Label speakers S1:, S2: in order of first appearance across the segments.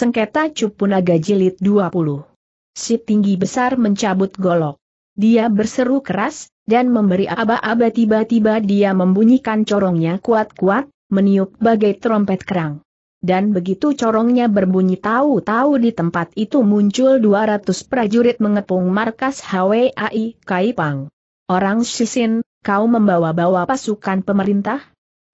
S1: Sengketa Cupunaga Jilid 20. Si tinggi besar mencabut golok. Dia berseru keras, dan memberi aba-aba tiba-tiba dia membunyikan corongnya kuat-kuat, meniup bagai trompet kerang. Dan begitu corongnya berbunyi tahu-tahu di tempat itu muncul 200 prajurit mengepung markas HWAI Kaipang. Orang Sisin, kau membawa-bawa pasukan pemerintah?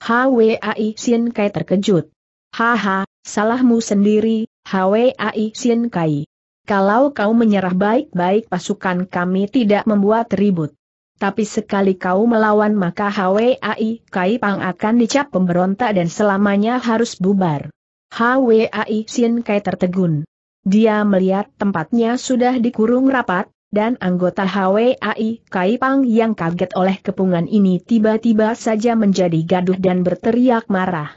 S1: HWAI Sin Kai terkejut. Haha, salahmu sendiri, Hwai Xin Kai. Kalau kau menyerah baik-baik pasukan kami tidak membuat ribut. Tapi sekali kau melawan maka Hwai Kai Pang akan dicap pemberontak dan selamanya harus bubar. Hwai Xin Kai tertegun. Dia melihat tempatnya sudah dikurung rapat, dan anggota Hwai Kai Pang yang kaget oleh kepungan ini tiba-tiba saja menjadi gaduh dan berteriak marah.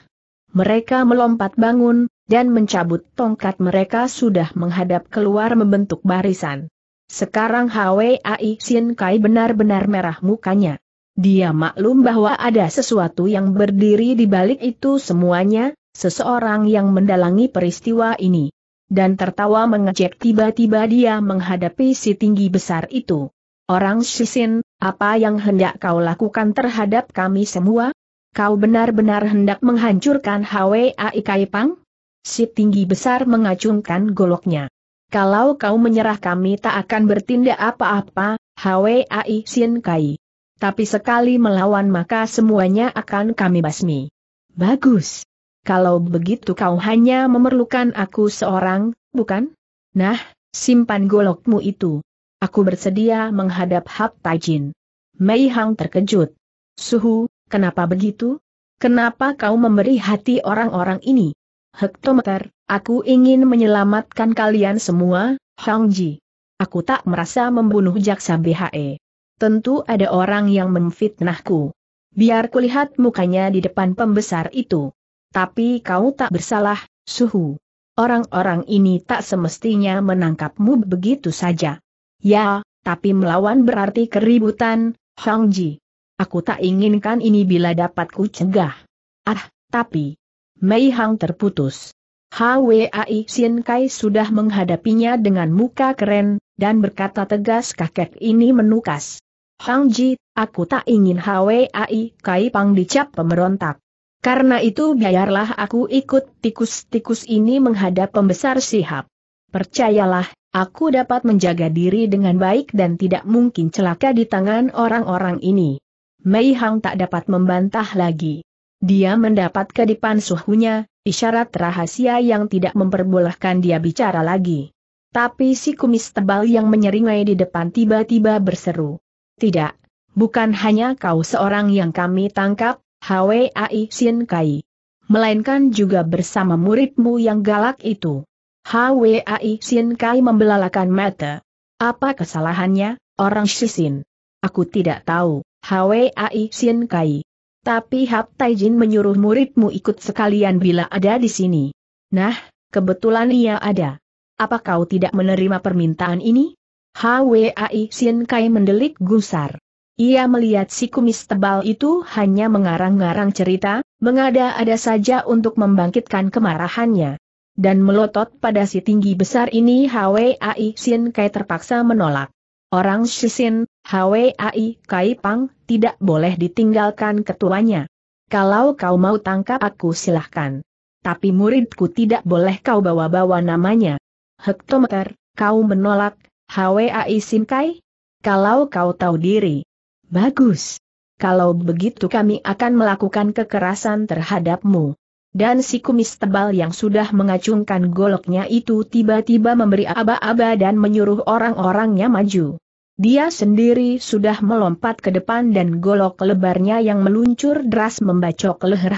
S1: Mereka melompat bangun, dan mencabut tongkat mereka sudah menghadap keluar membentuk barisan. Sekarang Hwai Sin Kai benar-benar merah mukanya. Dia maklum bahwa ada sesuatu yang berdiri di balik itu semuanya, seseorang yang mendalangi peristiwa ini. Dan tertawa mengejek tiba-tiba dia menghadapi si tinggi besar itu. Orang Shishin, apa yang hendak kau lakukan terhadap kami semua? Kau benar-benar hendak menghancurkan Hwai Kai Pang? si tinggi besar mengacungkan goloknya. Kalau kau menyerah kami tak akan bertindak apa-apa, Hwai Sin Kai. Tapi sekali melawan maka semuanya akan kami basmi. Bagus. Kalau begitu kau hanya memerlukan aku seorang, bukan? Nah, simpan golokmu itu. Aku bersedia menghadap Hap Tajin. Mei Hang terkejut. Suhu, kenapa begitu? Kenapa kau memberi hati orang-orang ini? Hektometer, aku ingin menyelamatkan kalian semua, Hongji. Ji. Aku tak merasa membunuh Jaksa BHE. Tentu ada orang yang memfitnahku. Biar kulihat mukanya di depan pembesar itu. Tapi kau tak bersalah, Suhu. Orang-orang ini tak semestinya menangkapmu begitu saja. Ya, tapi melawan berarti keributan, Hongji. Ji. Aku tak inginkan ini bila dapat ku cegah. Ah, tapi, Mei Hang terputus. Hwai Xin Kai sudah menghadapinya dengan muka keren, dan berkata tegas kakek ini menukas. Hang Ji, aku tak ingin Hwai Kai Pang dicap pemberontak. Karena itu biarlah aku ikut tikus-tikus ini menghadap pembesar sihap. Percayalah, aku dapat menjaga diri dengan baik dan tidak mungkin celaka di tangan orang-orang ini. Mei Hang tak dapat membantah lagi. Dia mendapat kedipan suhunya, isyarat rahasia yang tidak memperbolehkan dia bicara lagi. Tapi si kumis tebal yang menyeringai di depan tiba-tiba berseru. Tidak, bukan hanya kau seorang yang kami tangkap, Hwai Sin Kai. Melainkan juga bersama muridmu yang galak itu. Hwai Sin Kai membelalakan mata. Apa kesalahannya, orang Shisin? Aku tidak tahu, Hwai Sin Kai. Tapi Hap Taijin menyuruh muridmu ikut sekalian bila ada di sini. Nah, kebetulan ia ada. Apa kau tidak menerima permintaan ini? HWAI Sin Kai mendelik gusar. Ia melihat si kumis tebal itu hanya mengarang-ngarang cerita, mengada-ada saja untuk membangkitkan kemarahannya. Dan melotot pada si tinggi besar ini HWAI Sin Kai terpaksa menolak. Orang Shusin. HWAI Kai Pang, tidak boleh ditinggalkan ketuanya. Kalau kau mau tangkap aku silahkan. Tapi muridku tidak boleh kau bawa-bawa namanya. Hektometer, kau menolak, HWAI Simkai? Kalau kau tahu diri. Bagus. Kalau begitu kami akan melakukan kekerasan terhadapmu. Dan si kumis tebal yang sudah mengacungkan goloknya itu tiba-tiba memberi aba-aba dan menyuruh orang-orangnya maju. Dia sendiri sudah melompat ke depan dan golok lebarnya yang meluncur deras membacok leher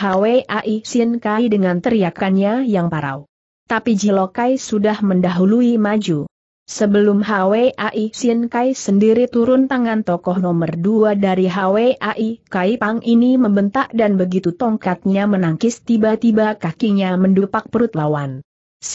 S1: Ai Sin Kai dengan teriakannya yang parau. Tapi Jilokai sudah mendahului maju. Sebelum Ai Sin Kai sendiri turun tangan tokoh nomor dua dari Ai Kai Pang ini membentak dan begitu tongkatnya menangkis tiba-tiba kakinya mendupak perut lawan.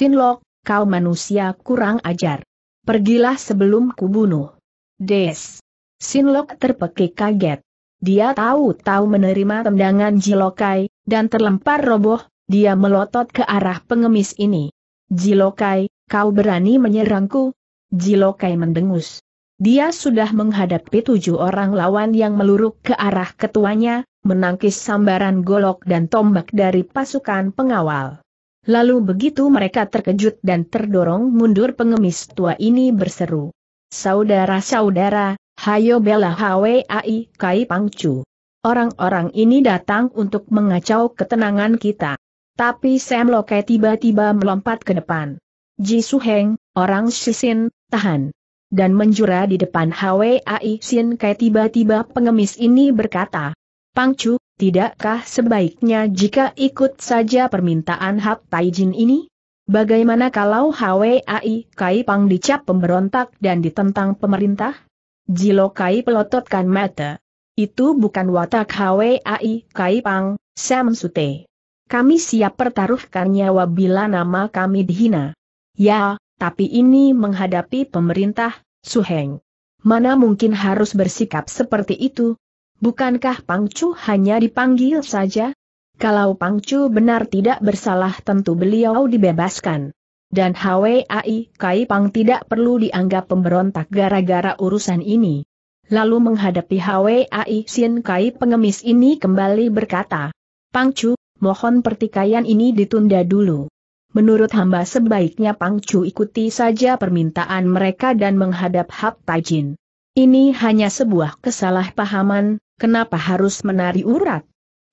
S1: Lok, kau manusia kurang ajar. Pergilah sebelum kubunuh. Des. Sinlok terpekik kaget. Dia tahu-tahu menerima tendangan Jilokai, dan terlempar roboh, dia melotot ke arah pengemis ini. Jilokai, kau berani menyerangku? Jilokai mendengus. Dia sudah menghadapi tujuh orang lawan yang meluruk ke arah ketuanya, menangkis sambaran golok dan tombak dari pasukan pengawal. Lalu begitu mereka terkejut dan terdorong mundur pengemis tua ini berseru. Saudara-saudara, hayo bela HWAI Kai Pangcu. Orang-orang ini datang untuk mengacau ketenangan kita. Tapi Sam Loke tiba-tiba melompat ke depan. Ji Su Heng, orang Sisin, tahan. Dan menjura di depan HWAI Sin Kai tiba-tiba pengemis ini berkata. Pangcu, tidakkah sebaiknya jika ikut saja permintaan Hap Taijin ini? Bagaimana kalau HWAI Kai Pang dicap pemberontak dan ditentang pemerintah? Jilo Kai pelototkan mata. Itu bukan watak HWAI Kai Pang, Sam Sute. Kami siap pertaruhkan nyawa bila nama kami dihina. Ya, tapi ini menghadapi pemerintah, Su Heng. Mana mungkin harus bersikap seperti itu? Bukankah Pangcu hanya dipanggil saja? Kalau Pangcu benar tidak bersalah tentu beliau dibebaskan. Dan HWAI Kai Pang tidak perlu dianggap pemberontak gara-gara urusan ini. Lalu menghadapi HWAI Sin Kai pengemis ini kembali berkata, Pangcu, mohon pertikaian ini ditunda dulu. Menurut hamba sebaiknya Pangcu ikuti saja permintaan mereka dan menghadap Hap Tajin. Ini hanya sebuah kesalahpahaman, kenapa harus menari urat?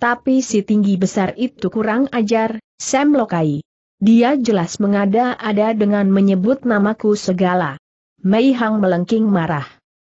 S1: Tapi si tinggi besar itu kurang ajar, Sam Lokai. Dia jelas mengada-ada dengan menyebut namaku segala. Mei Hang melengking marah.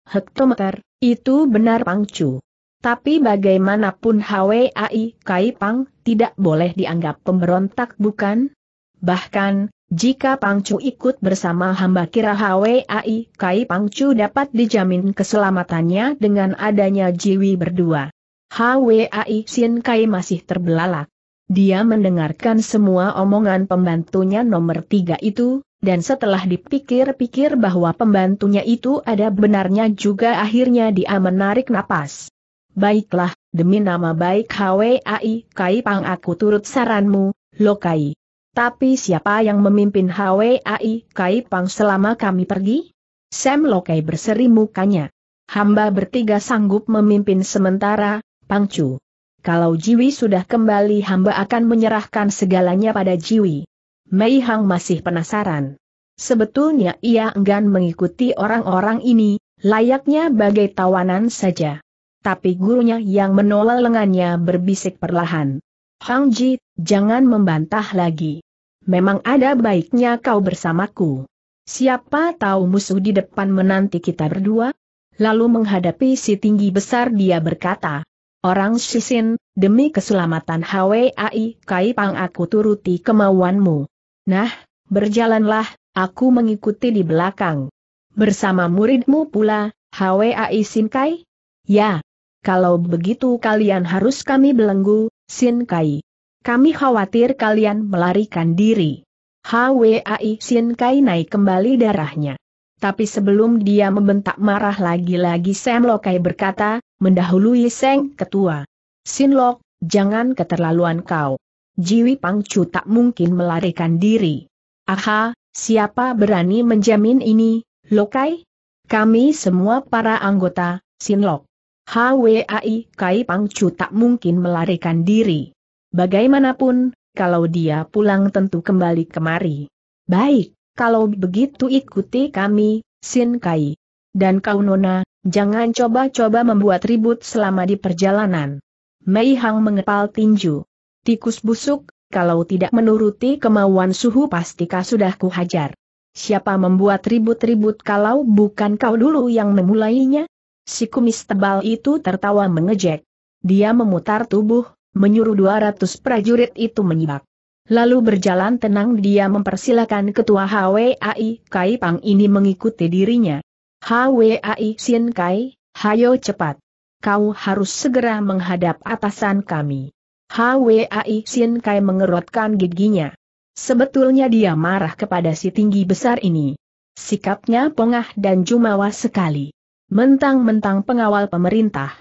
S1: Hektometer, itu benar pangcu. Tapi bagaimanapun HWAI Kai Pang tidak boleh dianggap pemberontak bukan? Bahkan, jika Pangcu ikut bersama hamba kira HWAI Kai Pangcu dapat dijamin keselamatannya dengan adanya Jiwi berdua. HWAI Sin Kai masih terbelalak. Dia mendengarkan semua omongan pembantunya nomor tiga itu, dan setelah dipikir-pikir bahwa pembantunya itu ada benarnya juga akhirnya dia menarik napas. Baiklah, demi nama baik HWAI Kai Pang aku turut saranmu, Lokai. Tapi siapa yang memimpin HWAI Kai Pang selama kami pergi? Sam Lokai berseri mukanya. Hamba bertiga sanggup memimpin sementara, Pangcu. Kalau Jiwi sudah kembali hamba akan menyerahkan segalanya pada Jiwi. Mei Hang masih penasaran. Sebetulnya ia enggan mengikuti orang-orang ini, layaknya bagai tawanan saja. Tapi gurunya yang menolak lengannya berbisik perlahan. Hang Ji, jangan membantah lagi. Memang ada baiknya kau bersamaku. Siapa tahu musuh di depan menanti kita berdua? Lalu menghadapi si tinggi besar dia berkata, Orang sisin, demi keselamatan HWAI Kai Pang aku turuti kemauanmu. Nah, berjalanlah, aku mengikuti di belakang. Bersama muridmu pula, HWAI Sin Kai? Ya. Kalau begitu kalian harus kami belenggu, Sin Kai. Kami khawatir kalian melarikan diri. HWAI Sin Kai naik kembali darahnya. Tapi sebelum dia membentak marah lagi-lagi Sam Lokai berkata, mendahului Seng Ketua. Sinlok, jangan keterlaluan kau. Jiwi Pangcu tak mungkin melarikan diri. Aha, siapa berani menjamin ini, Lokai? Kami semua para anggota, Sinlok. HWAI Kai Pangcu tak mungkin melarikan diri. Bagaimanapun, kalau dia pulang tentu kembali kemari. Baik, kalau begitu ikuti kami, Sin Kai. Dan kau Nona, jangan coba-coba membuat ribut selama di perjalanan. Mei Hang mengepal tinju. Tikus busuk, kalau tidak menuruti kemauan suhu pastikah sudah kuhajar. Siapa membuat ribut-ribut kalau bukan kau dulu yang memulainya? Si kumis tebal itu tertawa mengejek. Dia memutar tubuh, menyuruh 200 prajurit itu menyibak. Lalu berjalan tenang dia mempersilahkan ketua HWAI Kai Pang ini mengikuti dirinya. HWAI Sien Kai, hayo cepat. Kau harus segera menghadap atasan kami. HWAI Sien Kai mengerutkan giginya. Sebetulnya dia marah kepada si tinggi besar ini. Sikapnya pongah dan jumawa sekali. Mentang-mentang pengawal pemerintah.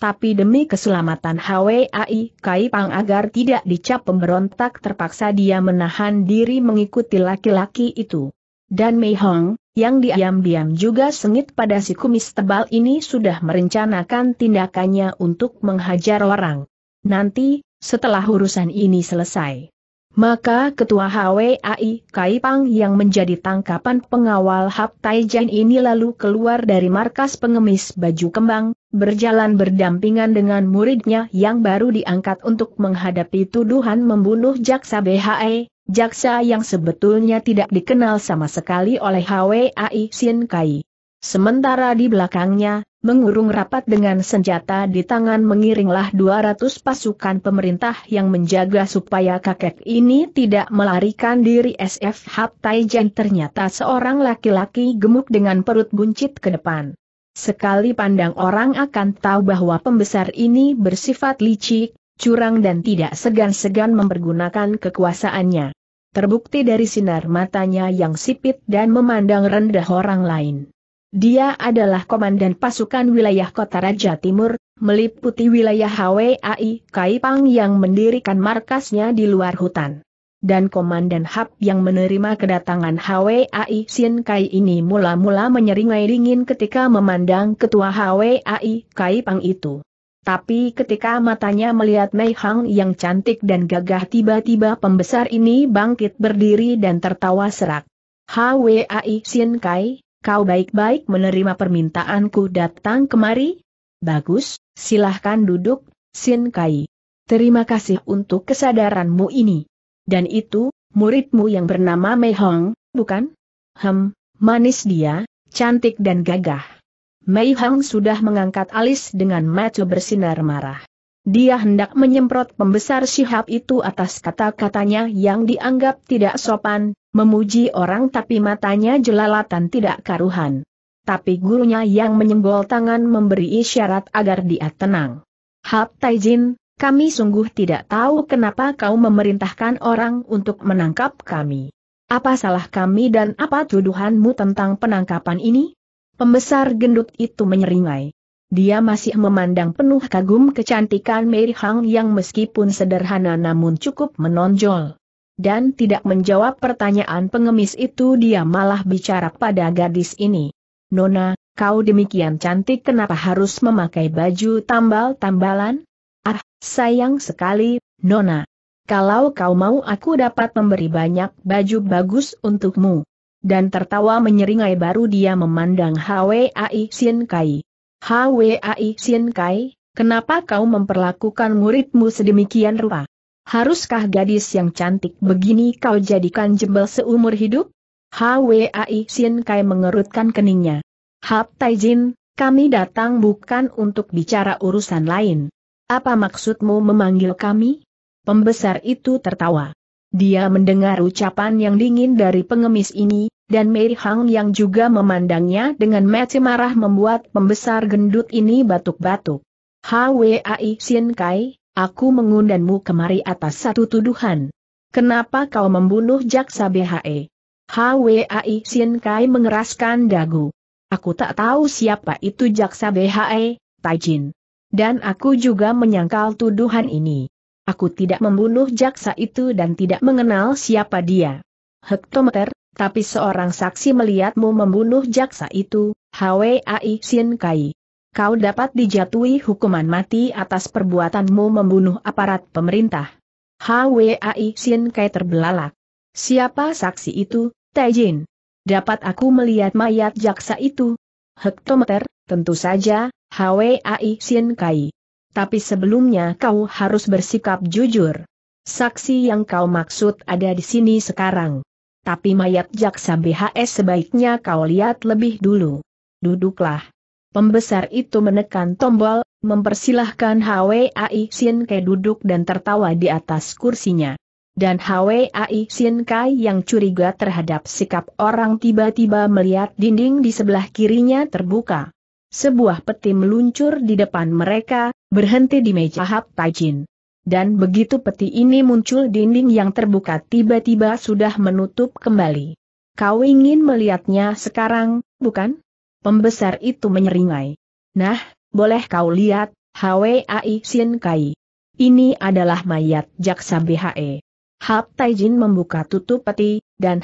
S1: Tapi demi keselamatan HWAI Kai Pang agar tidak dicap pemberontak terpaksa dia menahan diri mengikuti laki-laki itu. Dan Mei Hong, yang diam-diam juga sengit pada si kumis tebal ini sudah merencanakan tindakannya untuk menghajar orang. Nanti, setelah urusan ini selesai. Maka Ketua HWAI Kaipang yang menjadi tangkapan pengawal Hap Taijan ini lalu keluar dari markas pengemis baju kembang, berjalan berdampingan dengan muridnya yang baru diangkat untuk menghadapi tuduhan membunuh Jaksa BHE, Jaksa yang sebetulnya tidak dikenal sama sekali oleh HWAI Sin Kai. Sementara di belakangnya, mengurung rapat dengan senjata di tangan mengiringlah 200 pasukan pemerintah yang menjaga supaya kakek ini tidak melarikan diri SF Hap Taijen ternyata seorang laki-laki gemuk dengan perut buncit ke depan. Sekali pandang orang akan tahu bahwa pembesar ini bersifat licik, curang dan tidak segan-segan mempergunakan kekuasaannya. Terbukti dari sinar matanya yang sipit dan memandang rendah orang lain. Dia adalah komandan pasukan wilayah kota Raja Timur, meliputi wilayah HWAI Kaipang yang mendirikan markasnya di luar hutan. Dan komandan HAP yang menerima kedatangan HWAI Sin Kai ini mula-mula menyeringai dingin ketika memandang ketua HWAI Kaipang itu. Tapi ketika matanya melihat Mei Hang yang cantik dan gagah tiba-tiba pembesar ini bangkit berdiri dan tertawa serak. HWAI Sin Kai, kau baik-baik menerima permintaanku datang kemari? Bagus, silahkan duduk, Sin Kai. Terima kasih untuk kesadaranmu ini. Dan itu, muridmu yang bernama Mei Hong, bukan? Hem, manis dia, cantik dan gagah. Mei Hong sudah mengangkat alis dengan mata bersinar marah. Dia hendak menyemprot pembesar syihab itu atas kata-katanya yang dianggap tidak sopan, memuji orang tapi matanya jelalatan tidak karuhan. Tapi gurunya yang menyenggol tangan memberi isyarat agar dia tenang. Hap Taijin, kami sungguh tidak tahu kenapa kau memerintahkan orang untuk menangkap kami. Apa salah kami dan apa tuduhanmu tentang penangkapan ini? Pembesar gendut itu menyeringai. Dia masih memandang penuh kagum kecantikan Mary Hang yang meskipun sederhana namun cukup menonjol. Dan tidak menjawab pertanyaan pengemis itu dia malah bicara pada gadis ini. Nona, kau demikian cantik kenapa harus memakai baju tambal-tambalan? Ah, sayang sekali, Nona. Kalau kau mau aku dapat memberi banyak baju bagus untukmu. Dan tertawa menyeringai baru dia memandang Hwai Sin Kai. Hwai Sien Kai, kenapa kau memperlakukan muridmu sedemikian rupa? Haruskah gadis yang cantik begini kau jadikan jembel seumur hidup? Hwai Sien Kai mengerutkan keningnya. Hap Taijin, kami datang bukan untuk bicara urusan lain. Apa maksudmu memanggil kami? Pembesar itu tertawa. Dia mendengar ucapan yang dingin dari pengemis ini, dan Mei Hang yang juga memandangnya dengan mata marah membuat pembesar gendut ini batuk-batuk. Hwai Sin Kai, aku mengundangmu kemari atas satu tuduhan. Kenapa kau membunuh jaksa BHE? Hwai Sin Kai mengeraskan dagu. Aku tak tahu siapa itu jaksa BHE, Tajin. Dan aku juga menyangkal tuduhan ini. Aku tidak membunuh jaksa itu dan tidak mengenal siapa dia. Hektometer, tapi seorang saksi melihatmu membunuh jaksa itu, Hwai Sin Kai. Kau dapat dijatuhi hukuman mati atas perbuatanmu membunuh aparat pemerintah. Hwai Sin Kai terbelalak. Siapa saksi itu, Taijin? Dapat aku melihat mayat jaksa itu? Hektometer, tentu saja, Hwai Sin Kai tapi sebelumnya kau harus bersikap jujur. Saksi yang kau maksud ada di sini sekarang. Tapi mayat jaksa BHS sebaiknya kau lihat lebih dulu. Duduklah. Pembesar itu menekan tombol, mempersilahkan HWAI Sienke duduk dan tertawa di atas kursinya. Dan HWAI Sienke Kai yang curiga terhadap sikap orang tiba-tiba melihat dinding di sebelah kirinya terbuka. Sebuah peti meluncur di depan mereka, berhenti di meja Hap Taijin. Dan begitu peti ini muncul dinding yang terbuka tiba-tiba sudah menutup kembali. Kau ingin melihatnya sekarang, bukan? Pembesar itu menyeringai. Nah, boleh kau lihat, Hwai Sin Kai. Ini adalah mayat jaksa BHE. Hap Taijin membuka tutup peti, dan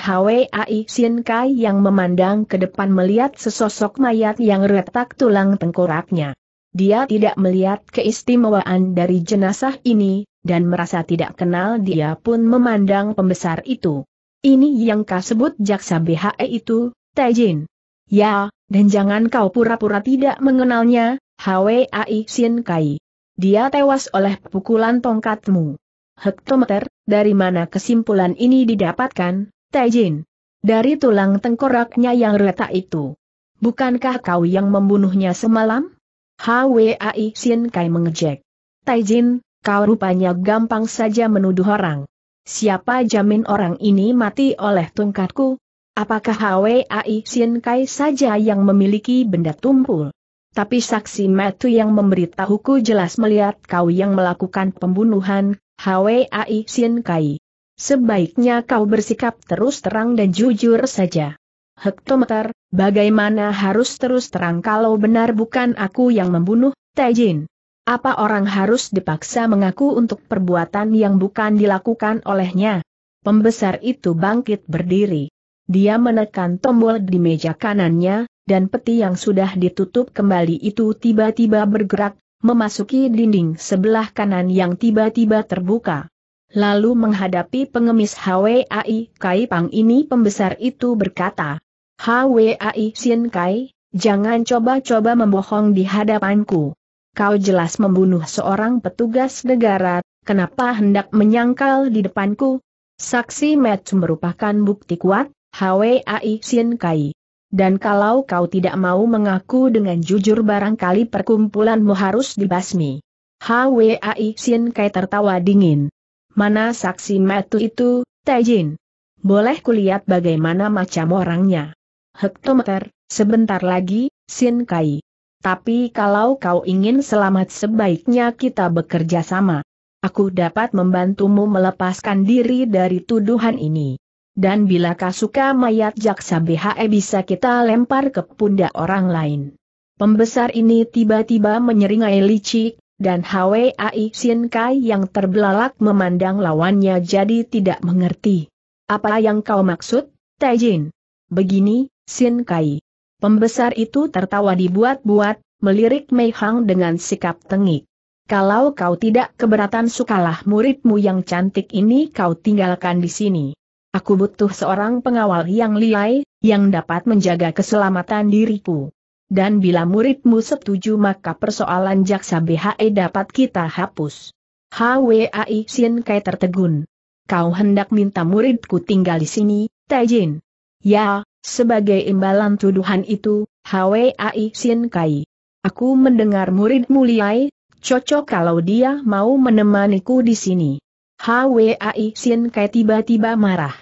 S1: Ai Sin Kai yang memandang ke depan melihat sesosok mayat yang retak tulang tengkoraknya. Dia tidak melihat keistimewaan dari jenazah ini, dan merasa tidak kenal dia pun memandang pembesar itu. Ini yang kau sebut jaksa BHE itu, Taijin. Ya, dan jangan kau pura-pura tidak mengenalnya, Ai Sin Kai. Dia tewas oleh pukulan tongkatmu. Hektometer, dari mana kesimpulan ini didapatkan? Taijin. Dari tulang tengkoraknya yang retak itu. Bukankah kau yang membunuhnya semalam? Hwai Xin Kai mengejek. Taijin, kau rupanya gampang saja menuduh orang. Siapa jamin orang ini mati oleh tungkatku? Apakah Hwai Xin Kai saja yang memiliki benda tumpul? Tapi saksi Metu yang memberitahuku jelas melihat kau yang melakukan pembunuhan, Hwai Xin Kai. Sebaiknya kau bersikap terus terang dan jujur saja. Hektometer, bagaimana harus terus terang kalau benar bukan aku yang membunuh, Taijin? Apa orang harus dipaksa mengaku untuk perbuatan yang bukan dilakukan olehnya? Pembesar itu bangkit berdiri. Dia menekan tombol di meja kanannya, dan peti yang sudah ditutup kembali itu tiba-tiba bergerak, memasuki dinding sebelah kanan yang tiba-tiba terbuka lalu menghadapi pengemis HWAI Kai Pang ini pembesar itu berkata, HWAI Sin Kai, jangan coba-coba membohong di hadapanku. Kau jelas membunuh seorang petugas negara, kenapa hendak menyangkal di depanku? Saksi match merupakan bukti kuat, HWAI Sin Kai. Dan kalau kau tidak mau mengaku dengan jujur barangkali perkumpulanmu harus dibasmi. HWAI Sin Kai tertawa dingin. Mana saksi metu itu, Taijin? Boleh kulihat bagaimana macam orangnya. Hektometer, sebentar lagi, Sin Kai. Tapi kalau kau ingin selamat sebaiknya kita bekerja sama. Aku dapat membantumu melepaskan diri dari tuduhan ini. Dan bila kau suka mayat jaksa BHE bisa kita lempar ke pundak orang lain. Pembesar ini tiba-tiba menyeringai licik, dan Hwai Xin Kai yang terbelalak memandang lawannya jadi tidak mengerti. Apa yang kau maksud, Taijin? Begini, Xin Kai. Pembesar itu tertawa dibuat-buat, melirik Mei Hang dengan sikap tengik. Kalau kau tidak keberatan sukalah muridmu yang cantik ini kau tinggalkan di sini. Aku butuh seorang pengawal yang liai, yang dapat menjaga keselamatan diriku dan bila muridmu setuju maka persoalan jaksa BHE dapat kita hapus. HWAI Sin Kai tertegun. Kau hendak minta muridku tinggal di sini, Taijin. Ya, sebagai imbalan tuduhan itu, HWAI Sin Kai. Aku mendengar muridmu Liai, cocok kalau dia mau menemaniku di sini. HWAI Sin Kai tiba-tiba marah.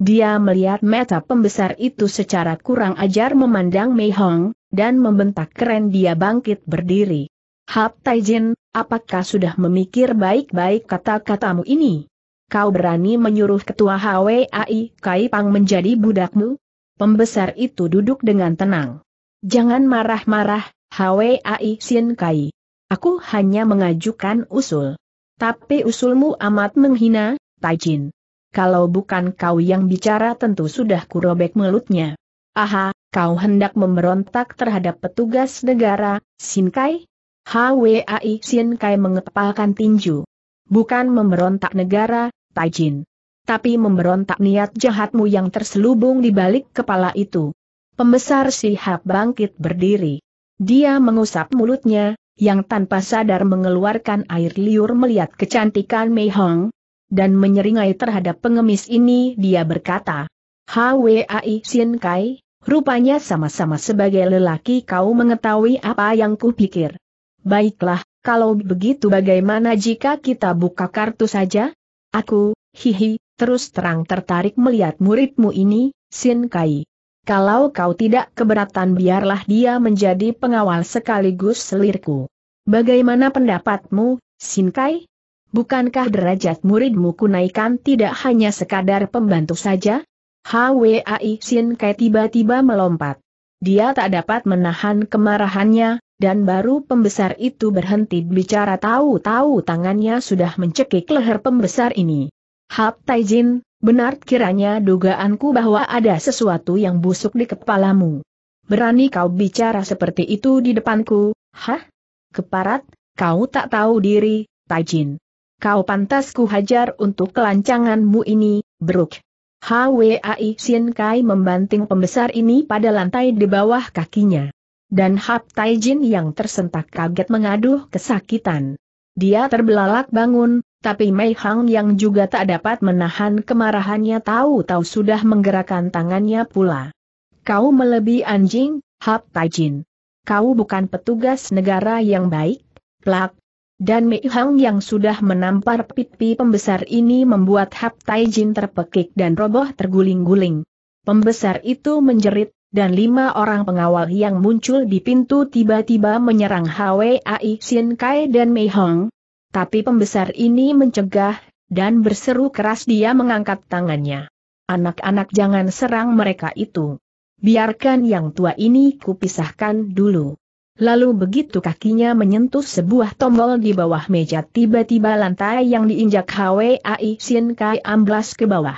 S1: Dia melihat mata pembesar itu secara kurang ajar memandang Mei Hong, dan membentak keren dia bangkit berdiri. Hap Taijin, apakah sudah memikir baik-baik kata-katamu ini? Kau berani menyuruh ketua HWAI Kai Pang menjadi budakmu? Pembesar itu duduk dengan tenang. Jangan marah-marah, HWAI Sin Kai. Aku hanya mengajukan usul. Tapi usulmu amat menghina, Taijin. Kalau bukan kau yang bicara tentu sudah kurobek mulutnya. Aha, kau hendak memberontak terhadap petugas negara, Sinkai? HWAI Sinkai mengepalkan tinju. Bukan memberontak negara, Taijin. Tapi memberontak niat jahatmu yang terselubung di balik kepala itu. Pembesar Sihab bangkit berdiri. Dia mengusap mulutnya, yang tanpa sadar mengeluarkan air liur melihat kecantikan Mei Hong, dan menyeringai terhadap pengemis ini dia berkata, HWAI Sinkai, Rupanya sama-sama sebagai lelaki kau mengetahui apa yang kupikir. Baiklah, kalau begitu bagaimana jika kita buka kartu saja? Aku, hihi, terus terang tertarik melihat muridmu ini, Sin Kai. Kalau kau tidak keberatan biarlah dia menjadi pengawal sekaligus selirku. Bagaimana pendapatmu, Sin Kai? Bukankah derajat muridmu kunaikan tidak hanya sekadar pembantu saja? Hwai Sin Kai tiba-tiba melompat. Dia tak dapat menahan kemarahannya, dan baru pembesar itu berhenti bicara tahu-tahu tangannya sudah mencekik leher pembesar ini. Hap Taijin, benar kiranya dugaanku bahwa ada sesuatu yang busuk di kepalamu. Berani kau bicara seperti itu di depanku, hah? Keparat, kau tak tahu diri, Taijin. Kau pantas ku hajar untuk kelancanganmu ini, Bruk. HWAI Sien Kai membanting pembesar ini pada lantai di bawah kakinya. Dan Hap Taijin yang tersentak kaget mengaduh kesakitan. Dia terbelalak bangun, tapi Mei Hang yang juga tak dapat menahan kemarahannya tahu-tahu sudah menggerakkan tangannya pula. Kau melebihi anjing, Hap Taijin. Kau bukan petugas negara yang baik, plak, dan Mei Hang yang sudah menampar pipi pembesar ini membuat Hap Tai Jin terpekik dan roboh terguling-guling. Pembesar itu menjerit, dan lima orang pengawal yang muncul di pintu tiba-tiba menyerang Ai, Xin Kai dan Mei Hong. Tapi pembesar ini mencegah, dan berseru keras dia mengangkat tangannya. Anak-anak jangan serang mereka itu. Biarkan yang tua ini kupisahkan dulu. Lalu begitu kakinya menyentuh sebuah tombol di bawah meja tiba-tiba lantai yang diinjak HWAI Sin Kai amblas ke bawah.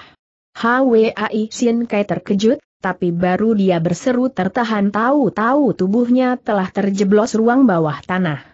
S1: HWAI Sin Kai terkejut, tapi baru dia berseru tertahan tahu-tahu tubuhnya telah terjeblos ruang bawah tanah.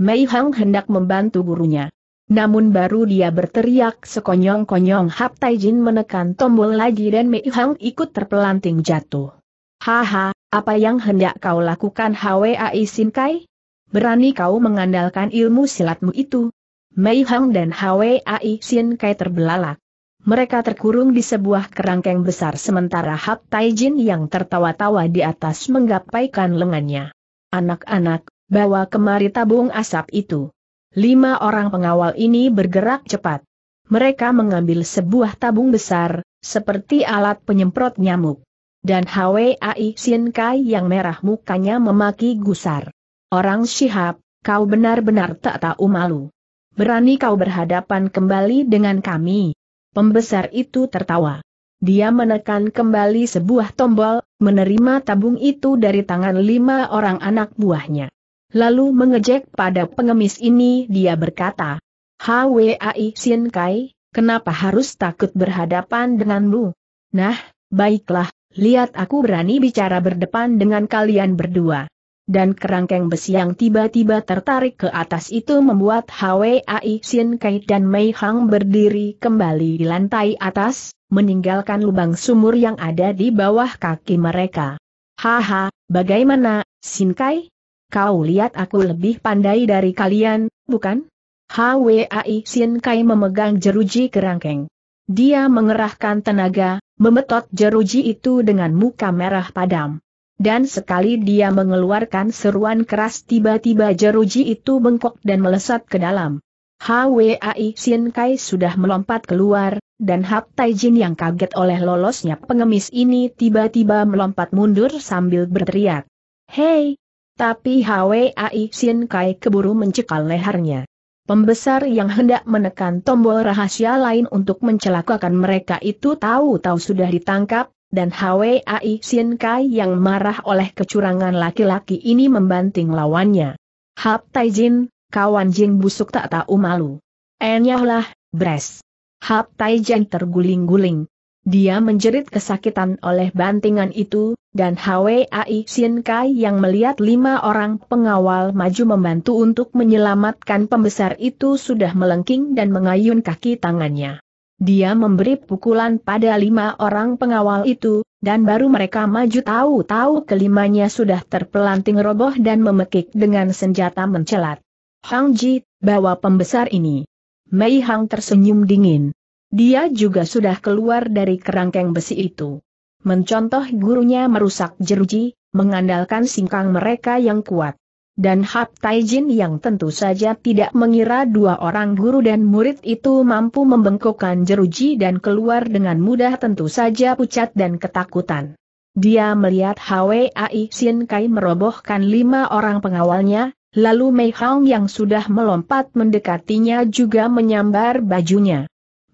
S1: Mei Hang hendak membantu gurunya. Namun baru dia berteriak sekonyong-konyong Hap Tai Jin menekan tombol lagi dan Mei Hang ikut terpelanting jatuh. Haha, apa yang hendak kau lakukan Hwai Sinkai? Berani kau mengandalkan ilmu silatmu itu? Mei Hang dan Hwai Sinkai terbelalak. Mereka terkurung di sebuah kerangkeng besar sementara Hap Taijin yang tertawa-tawa di atas menggapaikan lengannya. Anak-anak, bawa kemari tabung asap itu. Lima orang pengawal ini bergerak cepat. Mereka mengambil sebuah tabung besar, seperti alat penyemprot nyamuk dan Hwai Sin Kai yang merah mukanya memaki gusar. Orang Syihab, kau benar-benar tak tahu malu. Berani kau berhadapan kembali dengan kami. Pembesar itu tertawa. Dia menekan kembali sebuah tombol, menerima tabung itu dari tangan lima orang anak buahnya. Lalu mengejek pada pengemis ini dia berkata, Hwai Sin Kai, kenapa harus takut berhadapan denganmu? Nah, baiklah, Lihat aku berani bicara berdepan dengan kalian berdua. Dan kerangkeng besi yang tiba-tiba tertarik ke atas itu membuat HWAI Sin Kai dan Mei Hang berdiri kembali di lantai atas, meninggalkan lubang sumur yang ada di bawah kaki mereka. Haha, bagaimana, Sin Kai? Kau lihat aku lebih pandai dari kalian, bukan? HWAI Sin Kai memegang jeruji kerangkeng. Dia mengerahkan tenaga, memetot jeruji itu dengan muka merah padam. Dan sekali dia mengeluarkan seruan keras tiba-tiba jeruji itu bengkok dan melesat ke dalam. Hwai Sien Kai sudah melompat keluar, dan Hap Tai Jin yang kaget oleh lolosnya pengemis ini tiba-tiba melompat mundur sambil berteriak. Hei! Tapi Hwai Sien Kai keburu mencekal lehernya. Pembesar yang hendak menekan tombol rahasia lain untuk mencelakakan mereka itu tahu-tahu sudah ditangkap, dan Hwai Sien Kai yang marah oleh kecurangan laki-laki ini membanting lawannya. Hap Tai Jin, kawan Jing busuk tak tahu malu. Enyahlah, Bres. Hap Tai Jin terguling-guling, dia menjerit kesakitan oleh bantingan itu, dan Hwai Sin Kai yang melihat lima orang pengawal maju membantu untuk menyelamatkan pembesar itu sudah melengking dan mengayun kaki tangannya. Dia memberi pukulan pada lima orang pengawal itu, dan baru mereka maju tahu-tahu kelimanya sudah terpelanting roboh dan memekik dengan senjata mencelat. Hang Ji, bawa pembesar ini. Mei Hang tersenyum dingin. Dia juga sudah keluar dari kerangkeng besi itu. Mencontoh gurunya merusak jeruji, mengandalkan singkang mereka yang kuat. Dan Hap Taijin yang tentu saja tidak mengira dua orang guru dan murid itu mampu membengkokkan jeruji dan keluar dengan mudah tentu saja pucat dan ketakutan. Dia melihat HWAI Sin Kai merobohkan lima orang pengawalnya, lalu Mei Hong yang sudah melompat mendekatinya juga menyambar bajunya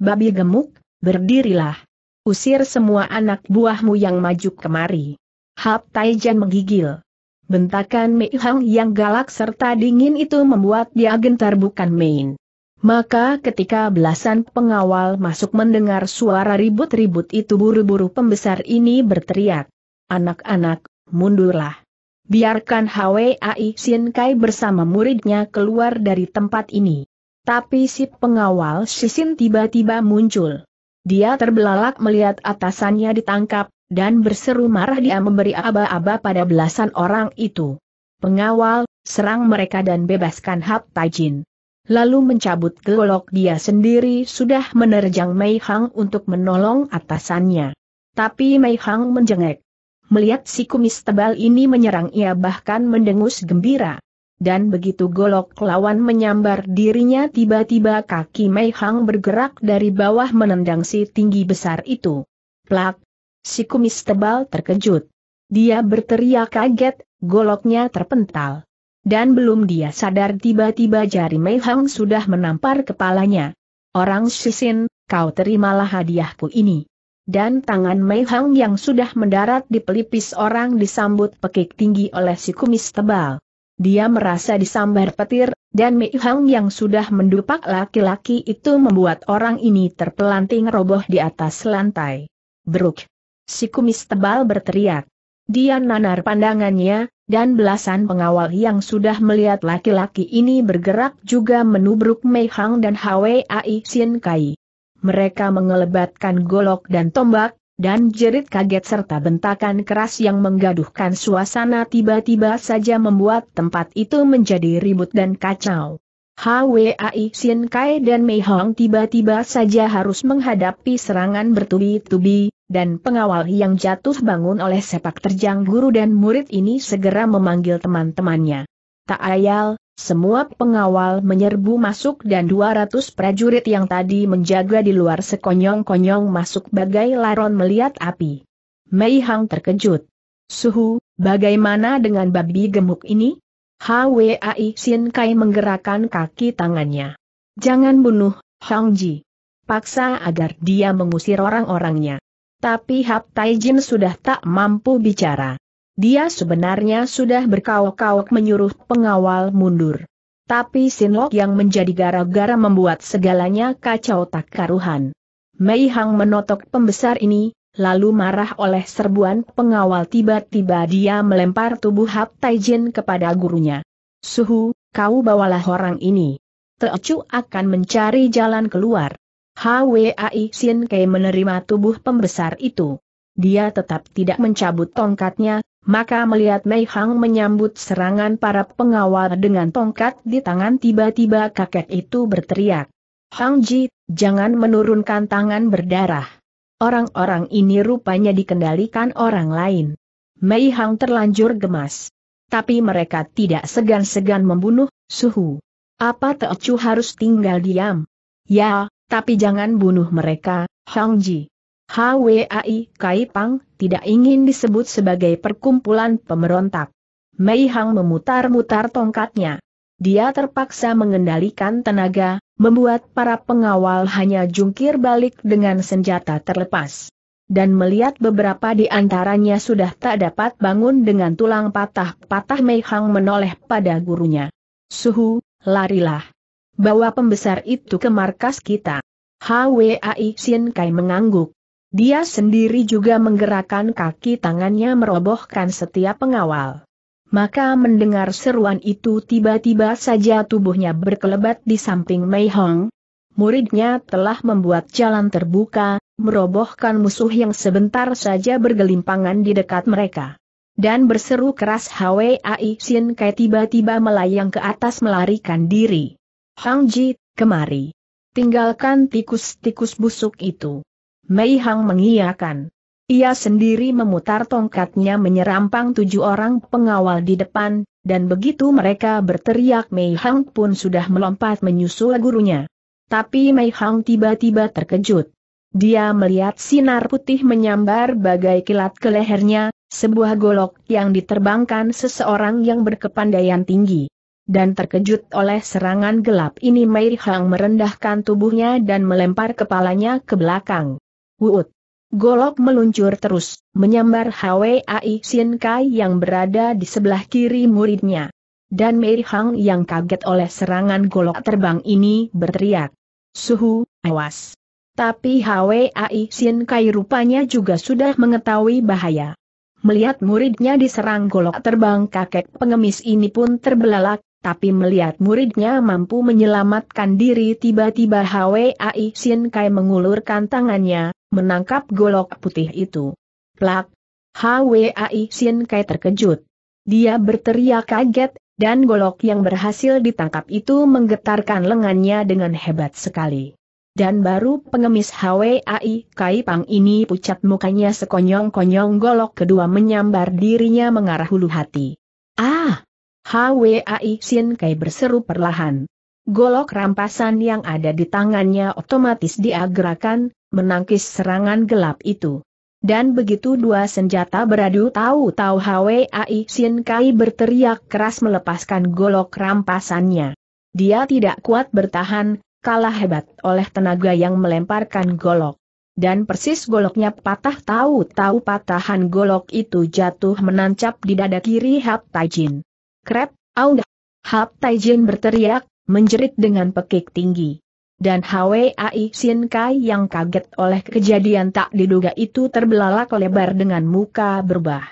S1: babi gemuk, berdirilah. Usir semua anak buahmu yang maju kemari. Hap Taijan menggigil. Bentakan Mei Hang yang galak serta dingin itu membuat dia gentar bukan main. Maka ketika belasan pengawal masuk mendengar suara ribut-ribut itu buru-buru pembesar ini berteriak. Anak-anak, mundurlah. Biarkan Hwai Sin Kai bersama muridnya keluar dari tempat ini. Tapi si pengawal Sisin tiba-tiba muncul. Dia terbelalak melihat atasannya ditangkap, dan berseru marah dia memberi aba-aba pada belasan orang itu. Pengawal, serang mereka dan bebaskan Hap Tajin. Lalu mencabut golok dia sendiri sudah menerjang Mei Hang untuk menolong atasannya. Tapi Mei Hang menjengek. Melihat si kumis tebal ini menyerang ia bahkan mendengus gembira dan begitu golok lawan menyambar dirinya tiba-tiba kaki Mei Hang bergerak dari bawah menendang si tinggi besar itu. Plak! Si kumis tebal terkejut. Dia berteriak kaget, goloknya terpental. Dan belum dia sadar tiba-tiba jari Mei Hang sudah menampar kepalanya. Orang sisin, kau terimalah hadiahku ini. Dan tangan Mei Hang yang sudah mendarat di pelipis orang disambut pekik tinggi oleh si kumis tebal. Dia merasa disambar petir, dan Mei Hang yang sudah mendupak laki-laki itu membuat orang ini terpelanting roboh di atas lantai. Bruk! Si kumis tebal berteriak. Dia nanar pandangannya, dan belasan pengawal yang sudah melihat laki-laki ini bergerak juga menubruk Mei Hang dan Hwai Sin Kai. Mereka mengelebatkan golok dan tombak, dan jerit kaget serta bentakan keras yang menggaduhkan suasana tiba-tiba saja membuat tempat itu menjadi ribut dan kacau. HWAI Sin Kai dan Mei Hong tiba-tiba saja harus menghadapi serangan bertubi-tubi, dan pengawal yang jatuh bangun oleh sepak terjang guru dan murid ini segera memanggil teman-temannya. Tak ayal, semua pengawal menyerbu masuk dan 200 prajurit yang tadi menjaga di luar sekonyong-konyong masuk bagai laron melihat api. Mei Hang terkejut. Suhu, bagaimana dengan babi gemuk ini? HWAI Sin Kai menggerakkan kaki tangannya. Jangan bunuh, Hang Ji. Paksa agar dia mengusir orang-orangnya. Tapi Hap Tai Jin sudah tak mampu bicara. Dia sebenarnya sudah berkaok kawak menyuruh pengawal mundur. Tapi Sinlok yang menjadi gara-gara membuat segalanya kacau tak karuhan. Mei Hang menotok pembesar ini, lalu marah oleh serbuan pengawal tiba-tiba dia melempar tubuh Hap Taijin kepada gurunya. Suhu, kau bawalah orang ini. Teocu akan mencari jalan keluar. Hwai Sin Kei menerima tubuh pembesar itu. Dia tetap tidak mencabut tongkatnya, maka melihat Mei Hang menyambut serangan para pengawal dengan tongkat di tangan tiba-tiba kakek itu berteriak. Hang Ji, jangan menurunkan tangan berdarah. Orang-orang ini rupanya dikendalikan orang lain. Mei Hang terlanjur gemas. Tapi mereka tidak segan-segan membunuh, suhu. Apa Teocu harus tinggal diam? Ya, tapi jangan bunuh mereka, Hang Ji. HWAI Kaipang tidak ingin disebut sebagai perkumpulan pemberontak. Mei Hang memutar-mutar tongkatnya. Dia terpaksa mengendalikan tenaga, membuat para pengawal hanya jungkir balik dengan senjata terlepas. Dan melihat beberapa di antaranya sudah tak dapat bangun dengan tulang patah-patah Mei Hang menoleh pada gurunya. Suhu, larilah. Bawa pembesar itu ke markas kita. HWAI Xin Kai mengangguk. Dia sendiri juga menggerakkan kaki tangannya merobohkan setiap pengawal. Maka mendengar seruan itu tiba-tiba saja tubuhnya berkelebat di samping Mei Hong. Muridnya telah membuat jalan terbuka, merobohkan musuh yang sebentar saja bergelimpangan di dekat mereka. Dan berseru keras Hwai Sin Kai tiba-tiba melayang ke atas melarikan diri. Hang Ji, kemari. Tinggalkan tikus-tikus busuk itu. Mei Hang mengiyakan. Ia sendiri memutar tongkatnya menyerampang tujuh orang pengawal di depan, dan begitu mereka berteriak Mei Hang pun sudah melompat menyusul gurunya. Tapi Mei Hang tiba-tiba terkejut. Dia melihat sinar putih menyambar bagai kilat ke lehernya, sebuah golok yang diterbangkan seseorang yang berkepandaian tinggi. Dan terkejut oleh serangan gelap ini Mei Hang merendahkan tubuhnya dan melempar kepalanya ke belakang. Wuut. Golok meluncur terus, menyambar Hwai Sien Kai yang berada di sebelah kiri muridnya. Dan Mei Hang yang kaget oleh serangan golok terbang ini berteriak. Suhu, awas. Tapi Hwai Sien Kai rupanya juga sudah mengetahui bahaya. Melihat muridnya diserang golok terbang kakek pengemis ini pun terbelalak, tapi melihat muridnya mampu menyelamatkan diri tiba-tiba Hwai Sin Kai mengulurkan tangannya, menangkap golok putih itu. Plak! Hwai Sin Kai terkejut. Dia berteriak kaget, dan golok yang berhasil ditangkap itu menggetarkan lengannya dengan hebat sekali. Dan baru pengemis Hwai Kai Pang ini pucat mukanya sekonyong-konyong golok kedua menyambar dirinya mengarah hulu hati. Ah! HWAI Sin Kai berseru perlahan. Golok rampasan yang ada di tangannya otomatis dia menangkis serangan gelap itu. Dan begitu dua senjata beradu tahu-tahu HWAI Sin Kai berteriak keras melepaskan golok rampasannya. Dia tidak kuat bertahan, kalah hebat oleh tenaga yang melemparkan golok. Dan persis goloknya patah tahu-tahu patahan golok itu jatuh menancap di dada kiri Hap Taijin. Krep, Aung Hap Taijin berteriak, menjerit dengan pekik tinggi. Dan Hwai Sin Kai yang kaget oleh kejadian tak diduga itu terbelalak lebar dengan muka berubah.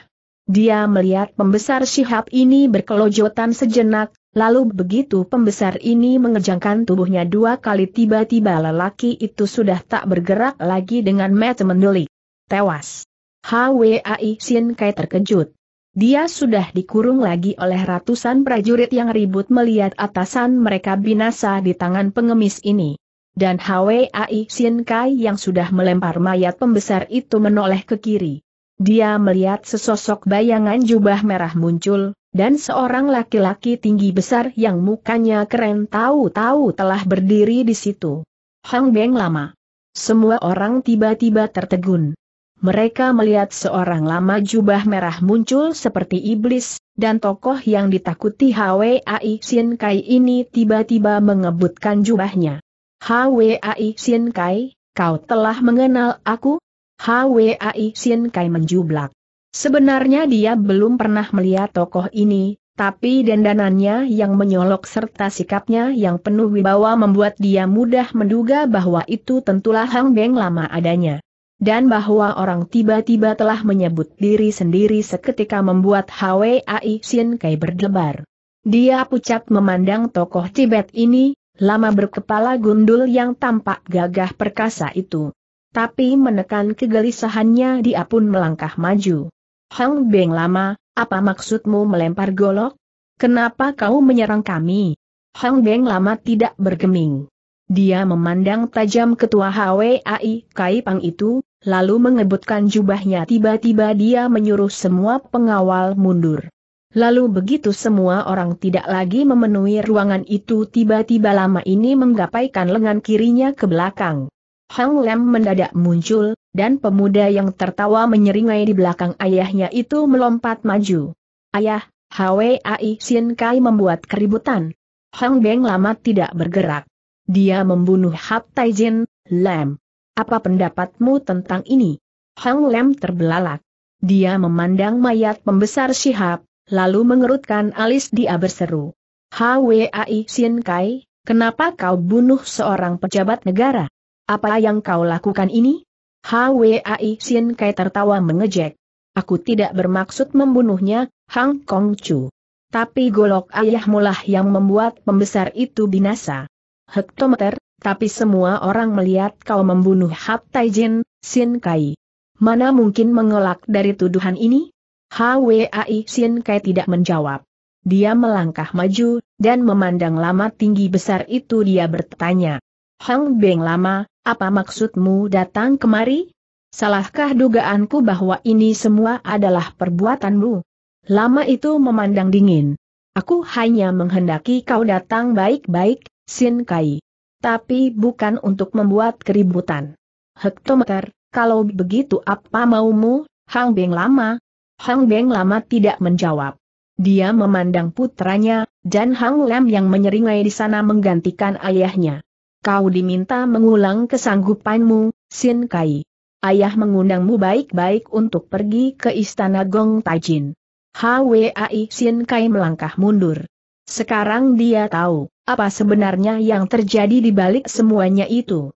S1: Dia melihat pembesar Shihab ini berkelojotan sejenak, lalu begitu pembesar ini mengejangkan tubuhnya dua kali tiba-tiba lelaki itu sudah tak bergerak lagi dengan mata menduli, Tewas. Hwai Sin Kai terkejut. Dia sudah dikurung lagi oleh ratusan prajurit yang ribut melihat atasan mereka binasa di tangan pengemis ini. Dan Hwai Sien Kai yang sudah melempar mayat pembesar itu menoleh ke kiri. Dia melihat sesosok bayangan jubah merah muncul, dan seorang laki-laki tinggi besar yang mukanya keren tahu-tahu telah berdiri di situ. Hang Beng lama. Semua orang tiba-tiba tertegun. Mereka melihat seorang lama jubah merah muncul seperti iblis, dan tokoh yang ditakuti Hwai Sin Kai ini tiba-tiba mengebutkan jubahnya. Hwai Sin Kai, kau telah mengenal aku? Hwai Sin Kai menjublak. Sebenarnya dia belum pernah melihat tokoh ini, tapi dendanannya yang menyolok serta sikapnya yang penuh wibawa membuat dia mudah menduga bahwa itu tentulah Hang Beng lama adanya dan bahwa orang tiba-tiba telah menyebut diri sendiri seketika membuat HWAI Xin Kai berdebar. Dia pucat memandang tokoh Tibet ini, lama berkepala gundul yang tampak gagah perkasa itu. Tapi menekan kegelisahannya dia pun melangkah maju. Hang Beng lama, apa maksudmu melempar golok? Kenapa kau menyerang kami? Hang Beng lama tidak bergeming. Dia memandang tajam ketua HWAI Kai Pang itu, lalu mengebutkan jubahnya tiba-tiba dia menyuruh semua pengawal mundur. Lalu begitu semua orang tidak lagi memenuhi ruangan itu tiba-tiba lama ini menggapaikan lengan kirinya ke belakang. Hang Lem mendadak muncul, dan pemuda yang tertawa menyeringai di belakang ayahnya itu melompat maju. Ayah, Hwai Sin Kai membuat keributan. Hang Beng lama tidak bergerak. Dia membunuh Hap Tai Jin, Lem. Apa pendapatmu tentang ini? Hang Lem terbelalak. Dia memandang mayat pembesar Shihab, lalu mengerutkan alis dia berseru. Hwai Sien Kai, kenapa kau bunuh seorang pejabat negara? Apa yang kau lakukan ini? Hwai Sien Kai tertawa mengejek. Aku tidak bermaksud membunuhnya, Hang Kong Chu. Tapi golok ayah yang membuat pembesar itu binasa. Hektometer, tapi semua orang melihat kau membunuh Hat Taijin, Sin Kai. Mana mungkin mengelak dari tuduhan ini? HWAI Sin Kai tidak menjawab. Dia melangkah maju, dan memandang lama tinggi besar itu dia bertanya. Hang Beng Lama, apa maksudmu datang kemari? Salahkah dugaanku bahwa ini semua adalah perbuatanmu? Lama itu memandang dingin. Aku hanya menghendaki kau datang baik-baik, Sin Kai. Tapi bukan untuk membuat keributan. Hektometer, kalau begitu apa maumu, Hang Beng Lama? Hang Beng Lama tidak menjawab. Dia memandang putranya, dan Hang Lam yang menyeringai di sana menggantikan ayahnya. Kau diminta mengulang kesanggupanmu, Sin Kai. Ayah mengundangmu baik-baik untuk pergi ke istana Gong Tajin. HWAI Sin Kai melangkah mundur. Sekarang dia tahu, apa sebenarnya yang terjadi di balik semuanya itu?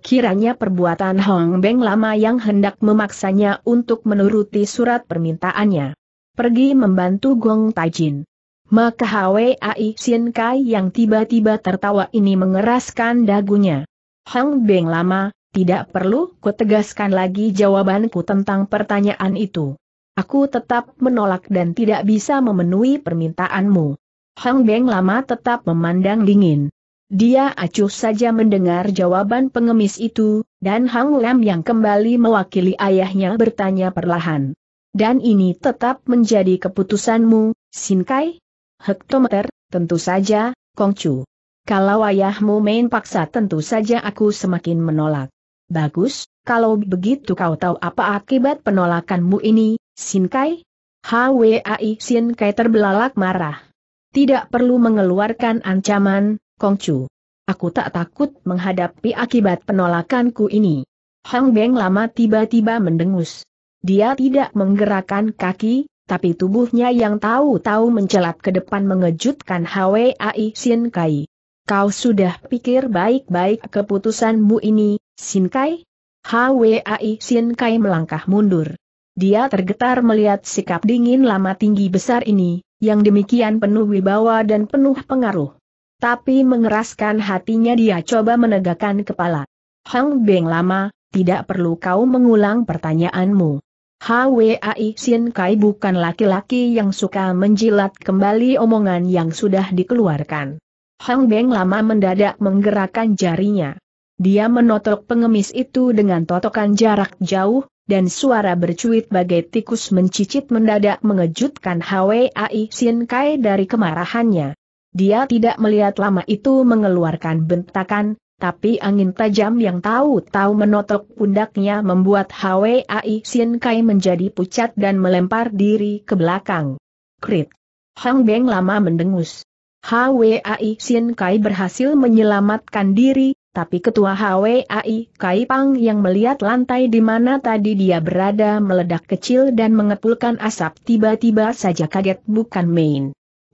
S1: Kiranya perbuatan Hong Beng lama yang hendak memaksanya untuk menuruti surat permintaannya. Pergi membantu Gong Taijin. Maka Hwai Sin Kai yang tiba-tiba tertawa ini mengeraskan dagunya. Hong Beng lama, tidak perlu kutegaskan lagi jawabanku tentang pertanyaan itu. Aku tetap menolak dan tidak bisa memenuhi permintaanmu. Hang Beng lama tetap memandang dingin. Dia acuh saja mendengar jawaban pengemis itu, dan Hang Lam yang kembali mewakili ayahnya bertanya perlahan. Dan ini tetap menjadi keputusanmu, Sin Kai. Hektometer, tentu saja, Kong Chu. Kalau ayahmu main paksa tentu saja aku semakin menolak. Bagus, kalau begitu kau tahu apa akibat penolakanmu ini, Sin Kai? Hwai Sin Kai terbelalak marah. Tidak perlu mengeluarkan ancaman, Kongcu. Aku tak takut menghadapi akibat penolakanku ini. Hang Beng lama tiba-tiba mendengus. Dia tidak menggerakkan kaki, tapi tubuhnya yang tahu-tahu mencelat ke depan mengejutkan Ai Sin Kai. Kau sudah pikir baik-baik keputusanmu ini, Sin Kai? Ai Sin Kai melangkah mundur. Dia tergetar melihat sikap dingin lama tinggi besar ini, yang demikian penuh wibawa dan penuh pengaruh. Tapi mengeraskan hatinya dia coba menegakkan kepala. Hang Beng lama, tidak perlu kau mengulang pertanyaanmu. Hwai Sin Kai bukan laki-laki yang suka menjilat kembali omongan yang sudah dikeluarkan. Hang Beng lama mendadak menggerakkan jarinya. Dia menotok pengemis itu dengan totokan jarak jauh, dan suara bercuit bagai tikus mencicit mendadak mengejutkan Hwai Sin Kai dari kemarahannya. Dia tidak melihat lama itu mengeluarkan bentakan, tapi angin tajam yang tahu-tahu menotok pundaknya membuat Hwai Sin Kai menjadi pucat dan melempar diri ke belakang. Krit. Hang Beng lama mendengus. Hwai Sin Kai berhasil menyelamatkan diri, tapi ketua HWAI, Kai Pang yang melihat lantai di mana tadi dia berada meledak kecil dan mengepulkan asap tiba-tiba saja kaget bukan main.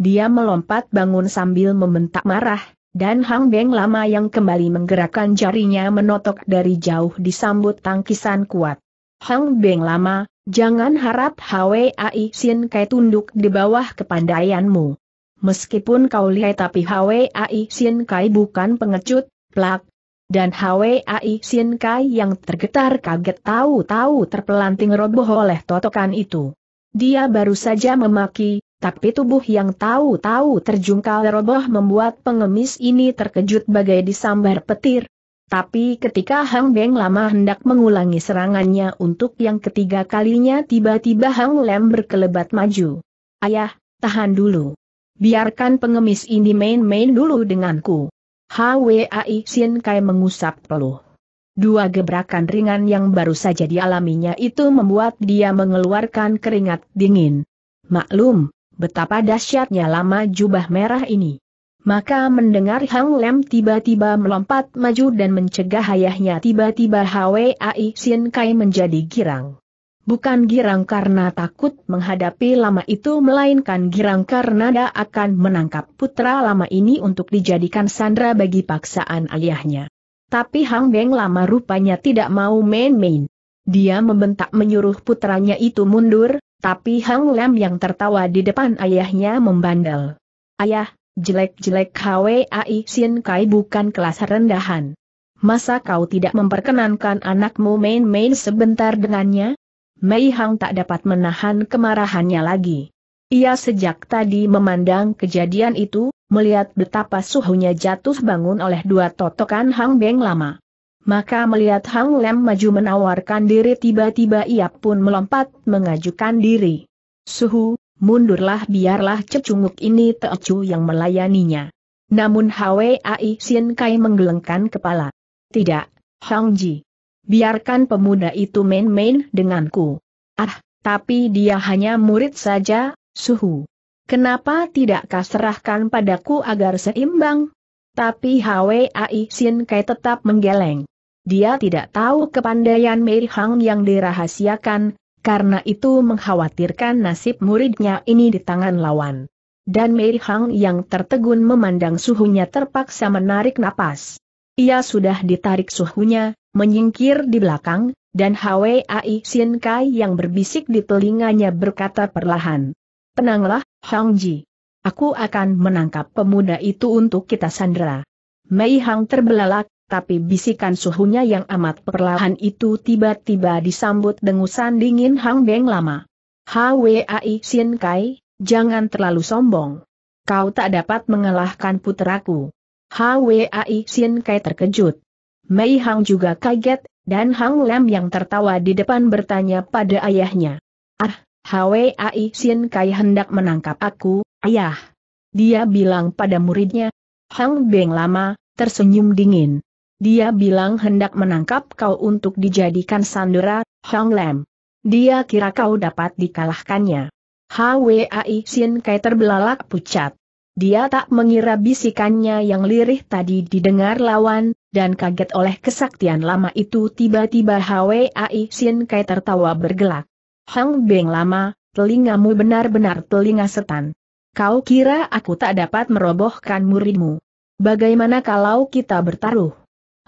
S1: Dia melompat bangun sambil membentak marah, dan Hang Beng lama yang kembali menggerakkan jarinya menotok dari jauh disambut tangkisan kuat. Hang Beng lama, jangan harap HWAI Sin Kai tunduk di bawah kepandaianmu. Meskipun kau lihat tapi HWAI Sin Kai bukan pengecut, plak, dan Hwai Sien Kai yang tergetar kaget tahu-tahu terpelanting roboh oleh totokan itu. Dia baru saja memaki, tapi tubuh yang tahu-tahu terjungkal roboh membuat pengemis ini terkejut bagai disambar petir. Tapi ketika Hang Beng lama hendak mengulangi serangannya untuk yang ketiga kalinya tiba-tiba Hang Lem berkelebat maju. Ayah, tahan dulu. Biarkan pengemis ini main-main dulu denganku. HWAI Sien Kai mengusap peluh. Dua gebrakan ringan yang baru saja dialaminya itu membuat dia mengeluarkan keringat dingin. Maklum, betapa dahsyatnya lama jubah merah ini. Maka mendengar Hang Lem tiba-tiba melompat maju dan mencegah ayahnya tiba-tiba HWAI Sien Kai menjadi girang. Bukan girang karena takut menghadapi lama itu melainkan girang karena dia akan menangkap putra lama ini untuk dijadikan sandra bagi paksaan ayahnya. Tapi Hang Beng lama rupanya tidak mau main-main. Dia membentak menyuruh putranya itu mundur, tapi Hang Lam yang tertawa di depan ayahnya membandel. Ayah, jelek-jelek HWAI Sin Kai bukan kelas rendahan. Masa kau tidak memperkenankan anakmu main-main sebentar dengannya? Mei Hang tak dapat menahan kemarahannya lagi. Ia sejak tadi memandang kejadian itu, melihat betapa suhunya jatuh bangun oleh dua totokan Hang Beng lama. Maka melihat Hang Lem maju menawarkan diri tiba-tiba ia pun melompat mengajukan diri. Suhu, mundurlah biarlah cecunguk ini teocu yang melayaninya. Namun Hwai Sin Kai menggelengkan kepala. Tidak, Hang Ji biarkan pemuda itu main-main denganku. Ah, tapi dia hanya murid saja, suhu. Kenapa tidak kau serahkan padaku agar seimbang? Tapi Hwai Sin Kai tetap menggeleng. Dia tidak tahu kepandaian Mei Hang yang dirahasiakan, karena itu mengkhawatirkan nasib muridnya ini di tangan lawan. Dan Mei Hang yang tertegun memandang suhunya terpaksa menarik napas. Ia sudah ditarik suhunya, menyingkir di belakang, dan Hwai Sin Kai yang berbisik di telinganya berkata perlahan. Tenanglah, Hong Ji. Aku akan menangkap pemuda itu untuk kita sandera. Mei Hang terbelalak, tapi bisikan suhunya yang amat perlahan itu tiba-tiba disambut dengusan dingin Hang Beng lama. Hwai Sin Kai, jangan terlalu sombong. Kau tak dapat mengalahkan puteraku. Hwai Sin Kai terkejut. Mei Hang juga kaget, dan Hang Lam yang tertawa di depan bertanya pada ayahnya. Ah, Ai Sin Kai hendak menangkap aku, ayah. Dia bilang pada muridnya. Hang Beng lama, tersenyum dingin. Dia bilang hendak menangkap kau untuk dijadikan sandera, Hang Lam. Dia kira kau dapat dikalahkannya. Hwai Sin Kai terbelalak pucat. Dia tak mengira bisikannya yang lirih tadi didengar lawan, dan kaget oleh kesaktian lama itu tiba-tiba Hwai Sin Kai tertawa bergelak. Hang Beng lama, telingamu benar-benar telinga setan. Kau kira aku tak dapat merobohkan muridmu. Bagaimana kalau kita bertaruh?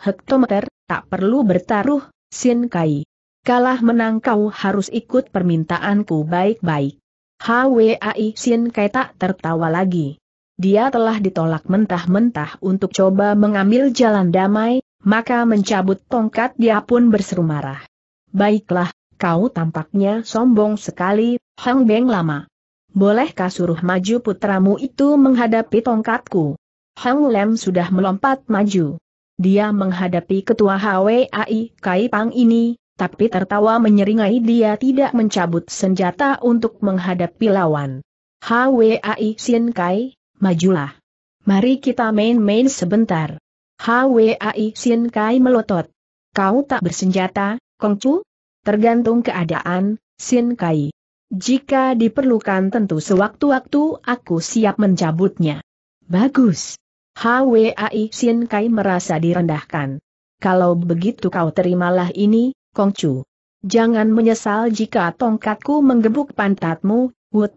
S1: Hektometer, tak perlu bertaruh, Sin Kai. Kalah menang kau harus ikut permintaanku baik-baik. Hwai Sin Kai tak tertawa lagi dia telah ditolak mentah-mentah untuk coba mengambil jalan damai, maka mencabut tongkat dia pun berseru marah. Baiklah, kau tampaknya sombong sekali, Hang Beng lama. Bolehkah suruh maju putramu itu menghadapi tongkatku? Hang Lem sudah melompat maju. Dia menghadapi ketua HWAI Kai Pang ini, tapi tertawa menyeringai dia tidak mencabut senjata untuk menghadapi lawan. HWAI Sien Kai, majulah. Mari kita main-main sebentar. HWAI Sin Kai melotot. Kau tak bersenjata, Kongcu? Tergantung keadaan, Sin Kai. Jika diperlukan tentu sewaktu-waktu aku siap mencabutnya. Bagus. HWAI Sin Kai merasa direndahkan. Kalau begitu kau terimalah ini, Kongcu. Jangan menyesal jika tongkatku menggebuk pantatmu, Wut,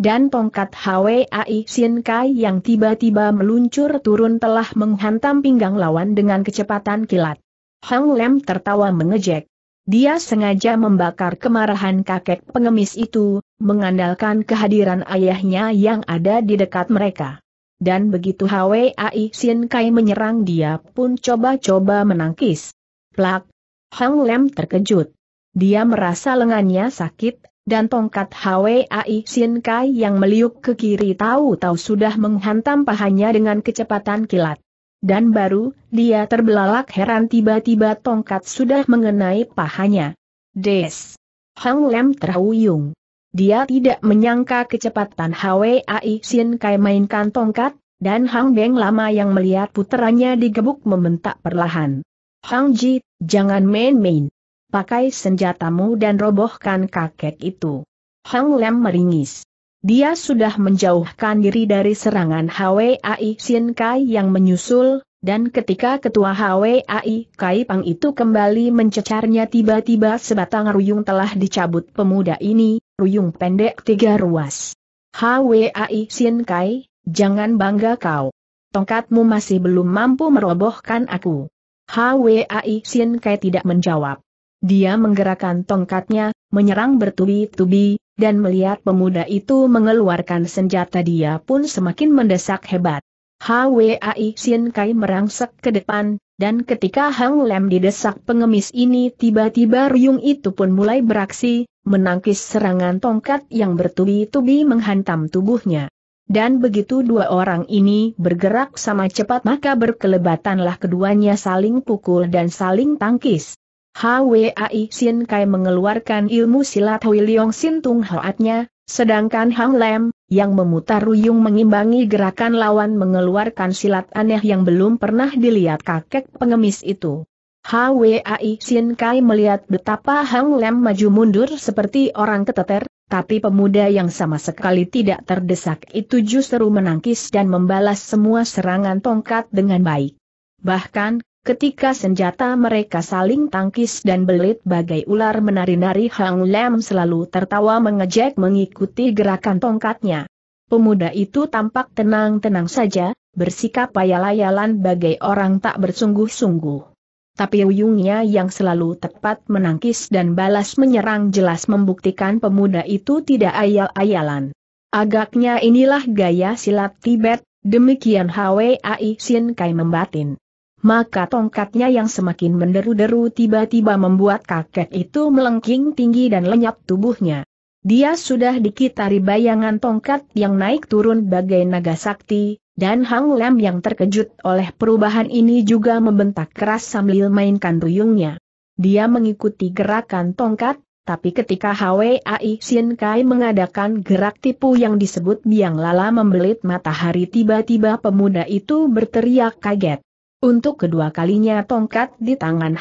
S1: dan tongkat Hwai Sin Kai yang tiba-tiba meluncur turun telah menghantam pinggang lawan dengan kecepatan kilat. Hang Lem tertawa mengejek. Dia sengaja membakar kemarahan kakek pengemis itu, mengandalkan kehadiran ayahnya yang ada di dekat mereka. Dan begitu Hwai Sin Kai menyerang dia pun coba-coba menangkis. Plak! Hang Lem terkejut. Dia merasa lengannya sakit dan tongkat Hwai Sin Kai yang meliuk ke kiri tahu-tahu sudah menghantam pahanya dengan kecepatan kilat. Dan baru, dia terbelalak heran tiba-tiba tongkat sudah mengenai pahanya. Des! Hang Lem terhuyung. Dia tidak menyangka kecepatan Hwai Sin Kai mainkan tongkat, dan Hang Beng lama yang melihat puterannya digebuk membentak perlahan. Hang Ji, jangan main-main pakai senjatamu dan robohkan kakek itu. Hang Lem meringis. Dia sudah menjauhkan diri dari serangan HWAI Sin Kai yang menyusul, dan ketika ketua HWAI Kai Pang itu kembali mencecarnya tiba-tiba sebatang ruyung telah dicabut pemuda ini, ruyung pendek tiga ruas. HWAI Sin Kai, jangan bangga kau. Tongkatmu masih belum mampu merobohkan aku. HWAI Sin Kai tidak menjawab. Dia menggerakkan tongkatnya, menyerang bertubi-tubi, dan melihat pemuda itu mengeluarkan senjata dia pun semakin mendesak hebat. Hwai Sin Kai merangsek ke depan, dan ketika Hang Lem didesak pengemis ini tiba-tiba Ruyung itu pun mulai beraksi, menangkis serangan tongkat yang bertubi-tubi menghantam tubuhnya. Dan begitu dua orang ini bergerak sama cepat maka berkelebatanlah keduanya saling pukul dan saling tangkis. HWAI Sin Kai mengeluarkan ilmu silat Huiliong Sintung Hoatnya, sedangkan Hang Lem, yang memutar ruyung mengimbangi gerakan lawan mengeluarkan silat aneh yang belum pernah dilihat kakek pengemis itu. HWAI Sin Kai melihat betapa Hang Lem maju mundur seperti orang keteter, tapi pemuda yang sama sekali tidak terdesak itu justru menangkis dan membalas semua serangan tongkat dengan baik. Bahkan, Ketika senjata mereka saling tangkis dan belit bagai ular menari-nari Hang Lam selalu tertawa mengejek mengikuti gerakan tongkatnya. Pemuda itu tampak tenang-tenang saja, bersikap ayal-ayalan bagai orang tak bersungguh-sungguh. Tapi uyungnya yang selalu tepat menangkis dan balas menyerang jelas membuktikan pemuda itu tidak ayal-ayalan. Agaknya inilah gaya silat Tibet, demikian Hwai Sin Kai membatin maka tongkatnya yang semakin menderu-deru tiba-tiba membuat kakek itu melengking tinggi dan lenyap tubuhnya. Dia sudah dikitari bayangan tongkat yang naik turun bagai naga sakti, dan Hang Lam yang terkejut oleh perubahan ini juga membentak keras sambil mainkan duyungnya. Dia mengikuti gerakan tongkat, tapi ketika HWAI Sin Kai mengadakan gerak tipu yang disebut biang lala membelit matahari tiba-tiba pemuda itu berteriak kaget. Untuk kedua kalinya tongkat di tangan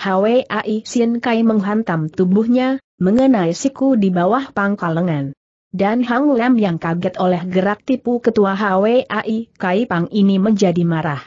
S1: Ai Sin Kai menghantam tubuhnya, mengenai siku di bawah pangkal lengan. Dan Hang Lam yang kaget oleh gerak tipu ketua Ai Kai Pang ini menjadi marah.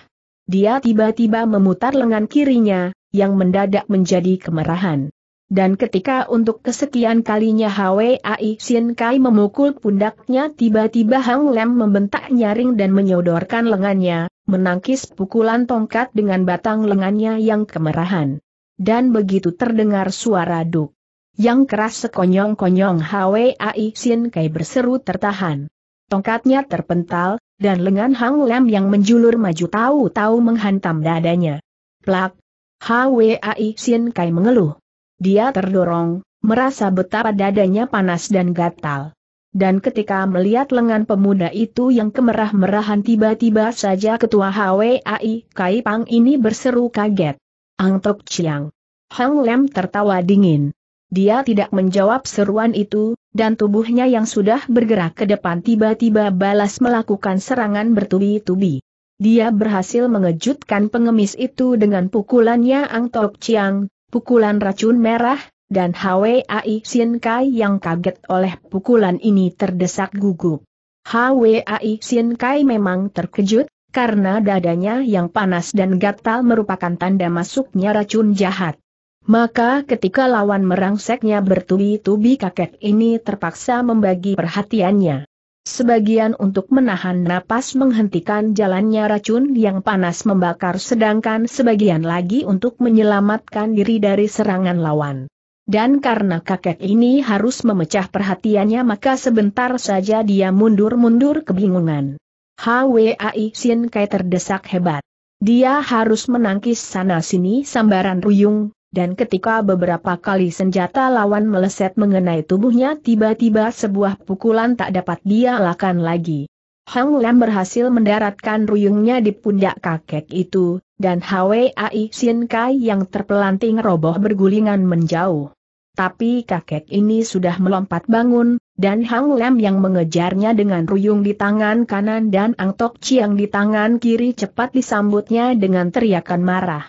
S1: Dia tiba-tiba memutar lengan kirinya, yang mendadak menjadi kemerahan. Dan ketika untuk kesekian kalinya Hwai Sin Kai memukul pundaknya tiba-tiba Hang Lem membentak nyaring dan menyodorkan lengannya, menangkis pukulan tongkat dengan batang lengannya yang kemerahan. Dan begitu terdengar suara duk. Yang keras sekonyong-konyong Hwai Sin Kai berseru tertahan. Tongkatnya terpental, dan lengan Hang Lem yang menjulur maju tahu-tahu menghantam dadanya. Plak! Hwai Sin Kai mengeluh. Dia terdorong, merasa betapa dadanya panas dan gatal. Dan ketika melihat lengan pemuda itu yang kemerah-merahan tiba-tiba saja ketua HWAI Kai Pang ini berseru kaget. Ang Tok Chiang. Hang Lem tertawa dingin. Dia tidak menjawab seruan itu, dan tubuhnya yang sudah bergerak ke depan tiba-tiba balas melakukan serangan bertubi-tubi. Dia berhasil mengejutkan pengemis itu dengan pukulannya Ang Tok Chiang, pukulan racun merah, dan Hwai Sin Kai yang kaget oleh pukulan ini terdesak gugup. Hwai Sin Kai memang terkejut, karena dadanya yang panas dan gatal merupakan tanda masuknya racun jahat. Maka ketika lawan merangseknya bertubi-tubi kakek ini terpaksa membagi perhatiannya. Sebagian untuk menahan napas menghentikan jalannya racun yang panas membakar sedangkan sebagian lagi untuk menyelamatkan diri dari serangan lawan. Dan karena kakek ini harus memecah perhatiannya maka sebentar saja dia mundur-mundur kebingungan. HWAI Sin Kai terdesak hebat. Dia harus menangkis sana-sini sambaran ruyung, dan ketika beberapa kali senjata lawan meleset mengenai tubuhnya tiba-tiba sebuah pukulan tak dapat dia lakukan lagi. Hang Lam berhasil mendaratkan ruyungnya di pundak kakek itu, dan Hwai Sin Kai yang terpelanting roboh bergulingan menjauh. Tapi kakek ini sudah melompat bangun, dan Hang Lam yang mengejarnya dengan ruyung di tangan kanan dan Ang Tok Chiang di tangan kiri cepat disambutnya dengan teriakan marah.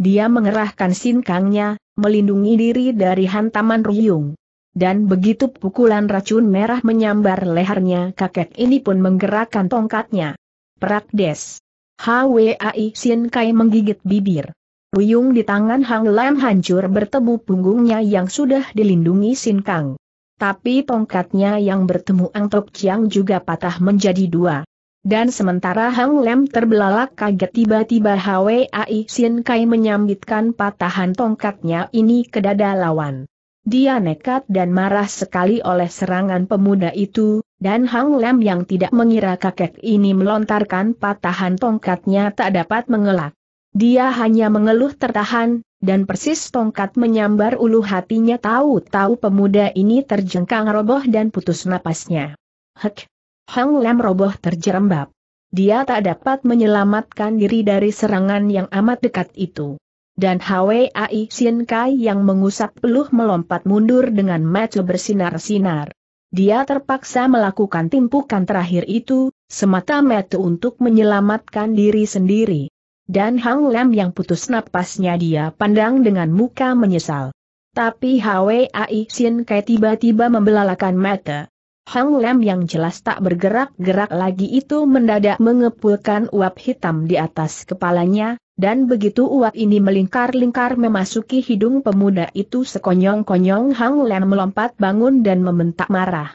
S1: Dia mengerahkan sinkangnya, melindungi diri dari hantaman Ruyung. Dan begitu pukulan racun merah menyambar lehernya kakek ini pun menggerakkan tongkatnya. Perak des. HWAI Sin Kai menggigit bibir. Ruyung di tangan Hang Lam hancur bertemu punggungnya yang sudah dilindungi Sin Kang. Tapi tongkatnya yang bertemu Ang Tok Chiang juga patah menjadi dua. Dan sementara Hang Lem terbelalak kaget tiba-tiba Hwai Sin Kai menyambitkan patahan tongkatnya ini ke dada lawan. Dia nekat dan marah sekali oleh serangan pemuda itu, dan Hang Lem yang tidak mengira kakek ini melontarkan patahan tongkatnya tak dapat mengelak. Dia hanya mengeluh tertahan, dan persis tongkat menyambar ulu hatinya tahu-tahu pemuda ini terjengkang roboh dan putus napasnya. Hek! Hang Lam roboh terjerembab. Dia tak dapat menyelamatkan diri dari serangan yang amat dekat itu. Dan Hwai Sien Kai yang mengusap peluh melompat mundur dengan mata bersinar-sinar. Dia terpaksa melakukan timpukan terakhir itu, semata-mata untuk menyelamatkan diri sendiri. Dan Hang Lam yang putus napasnya dia pandang dengan muka menyesal. Tapi Hwai Sien Kai tiba-tiba membelalakan mata. Hang Lem yang jelas tak bergerak-gerak lagi itu mendadak mengepulkan uap hitam di atas kepalanya, dan begitu uap ini melingkar-lingkar memasuki hidung pemuda itu sekonyong-konyong Hang Lem melompat bangun dan membentak marah.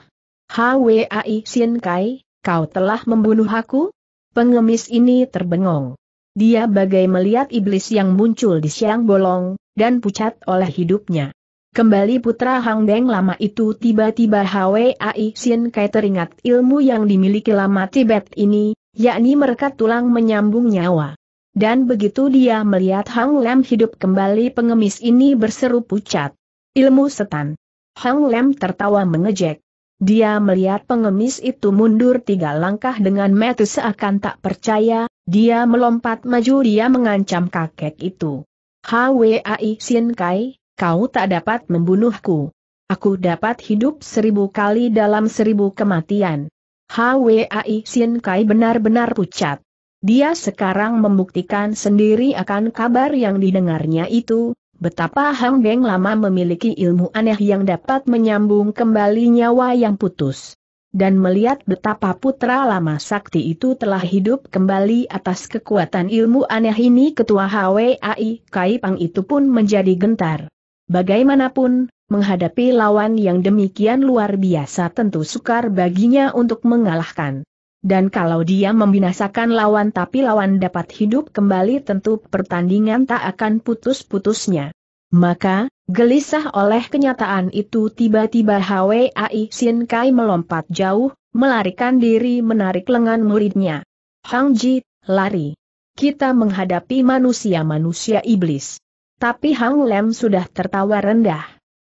S1: Hwai Sien Kai, kau telah membunuh aku? Pengemis ini terbengong. Dia bagai melihat iblis yang muncul di siang bolong, dan pucat oleh hidupnya. Kembali putra Hang Deng lama itu tiba-tiba Hwai Sin Kai teringat ilmu yang dimiliki lama Tibet ini, yakni merekat tulang menyambung nyawa. Dan begitu dia melihat Hang Lem hidup kembali pengemis ini berseru pucat. Ilmu setan. Hang Lem tertawa mengejek. Dia melihat pengemis itu mundur tiga langkah dengan mata seakan tak percaya, dia melompat maju dia mengancam kakek itu. Hwai Sin Kai, kau tak dapat membunuhku. Aku dapat hidup seribu kali dalam seribu kematian. HWAI Sin Kai benar-benar pucat. Dia sekarang membuktikan sendiri akan kabar yang didengarnya itu, betapa Hang Beng lama memiliki ilmu aneh yang dapat menyambung kembali nyawa yang putus. Dan melihat betapa putra lama sakti itu telah hidup kembali atas kekuatan ilmu aneh ini ketua HWAI Kai Pang itu pun menjadi gentar. Bagaimanapun, menghadapi lawan yang demikian luar biasa tentu sukar baginya untuk mengalahkan. Dan kalau dia membinasakan lawan tapi lawan dapat hidup kembali tentu pertandingan tak akan putus-putusnya. Maka, gelisah oleh kenyataan itu tiba-tiba Ai Sin Kai melompat jauh, melarikan diri menarik lengan muridnya. Hang Ji, lari. Kita menghadapi manusia-manusia iblis. Tapi Hang Lem sudah tertawa rendah.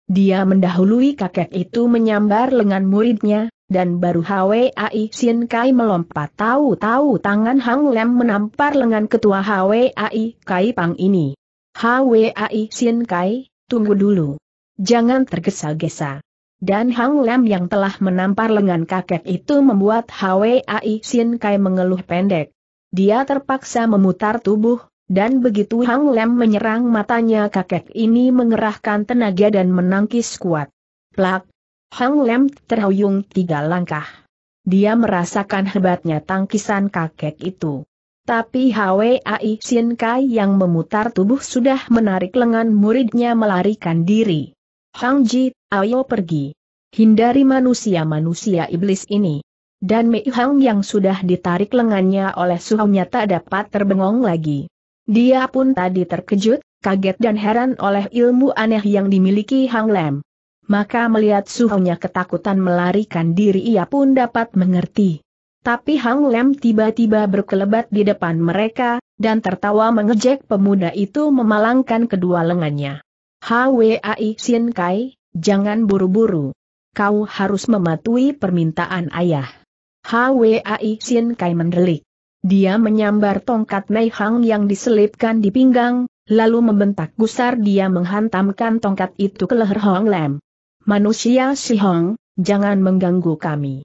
S1: Dia mendahului kakek itu menyambar lengan muridnya, dan baru Hwai Sin Kai melompat tahu-tahu tangan Hang Lem menampar lengan ketua Hwai Kai Pang ini. Hwai Sin Kai, tunggu dulu. Jangan tergesa-gesa. Dan Hang Lem yang telah menampar lengan kakek itu membuat Hwai Sin Kai mengeluh pendek. Dia terpaksa memutar tubuh, dan begitu Hang Lem menyerang matanya kakek ini mengerahkan tenaga dan menangkis kuat. Plak! Hang Lem terhuyung tiga langkah. Dia merasakan hebatnya tangkisan kakek itu. Tapi Hwai Sin Kai yang memutar tubuh sudah menarik lengan muridnya melarikan diri. Hang Ji, ayo pergi. Hindari manusia-manusia iblis ini. Dan Mei Hang yang sudah ditarik lengannya oleh suhunya tak dapat terbengong lagi. Dia pun tadi terkejut, kaget dan heran oleh ilmu aneh yang dimiliki Hang Lem. Maka melihat suhunya ketakutan melarikan diri ia pun dapat mengerti. Tapi Hang Lem tiba-tiba berkelebat di depan mereka, dan tertawa mengejek pemuda itu memalangkan kedua lengannya. Hwai Sin Kai, jangan buru-buru. Kau harus mematuhi permintaan ayah. Hwai Sin Kai mendelik. Dia menyambar tongkat Mei Hang yang diselipkan di pinggang, lalu membentak gusar dia menghantamkan tongkat itu ke leher Hong Lam. Manusia si Hong, jangan mengganggu kami.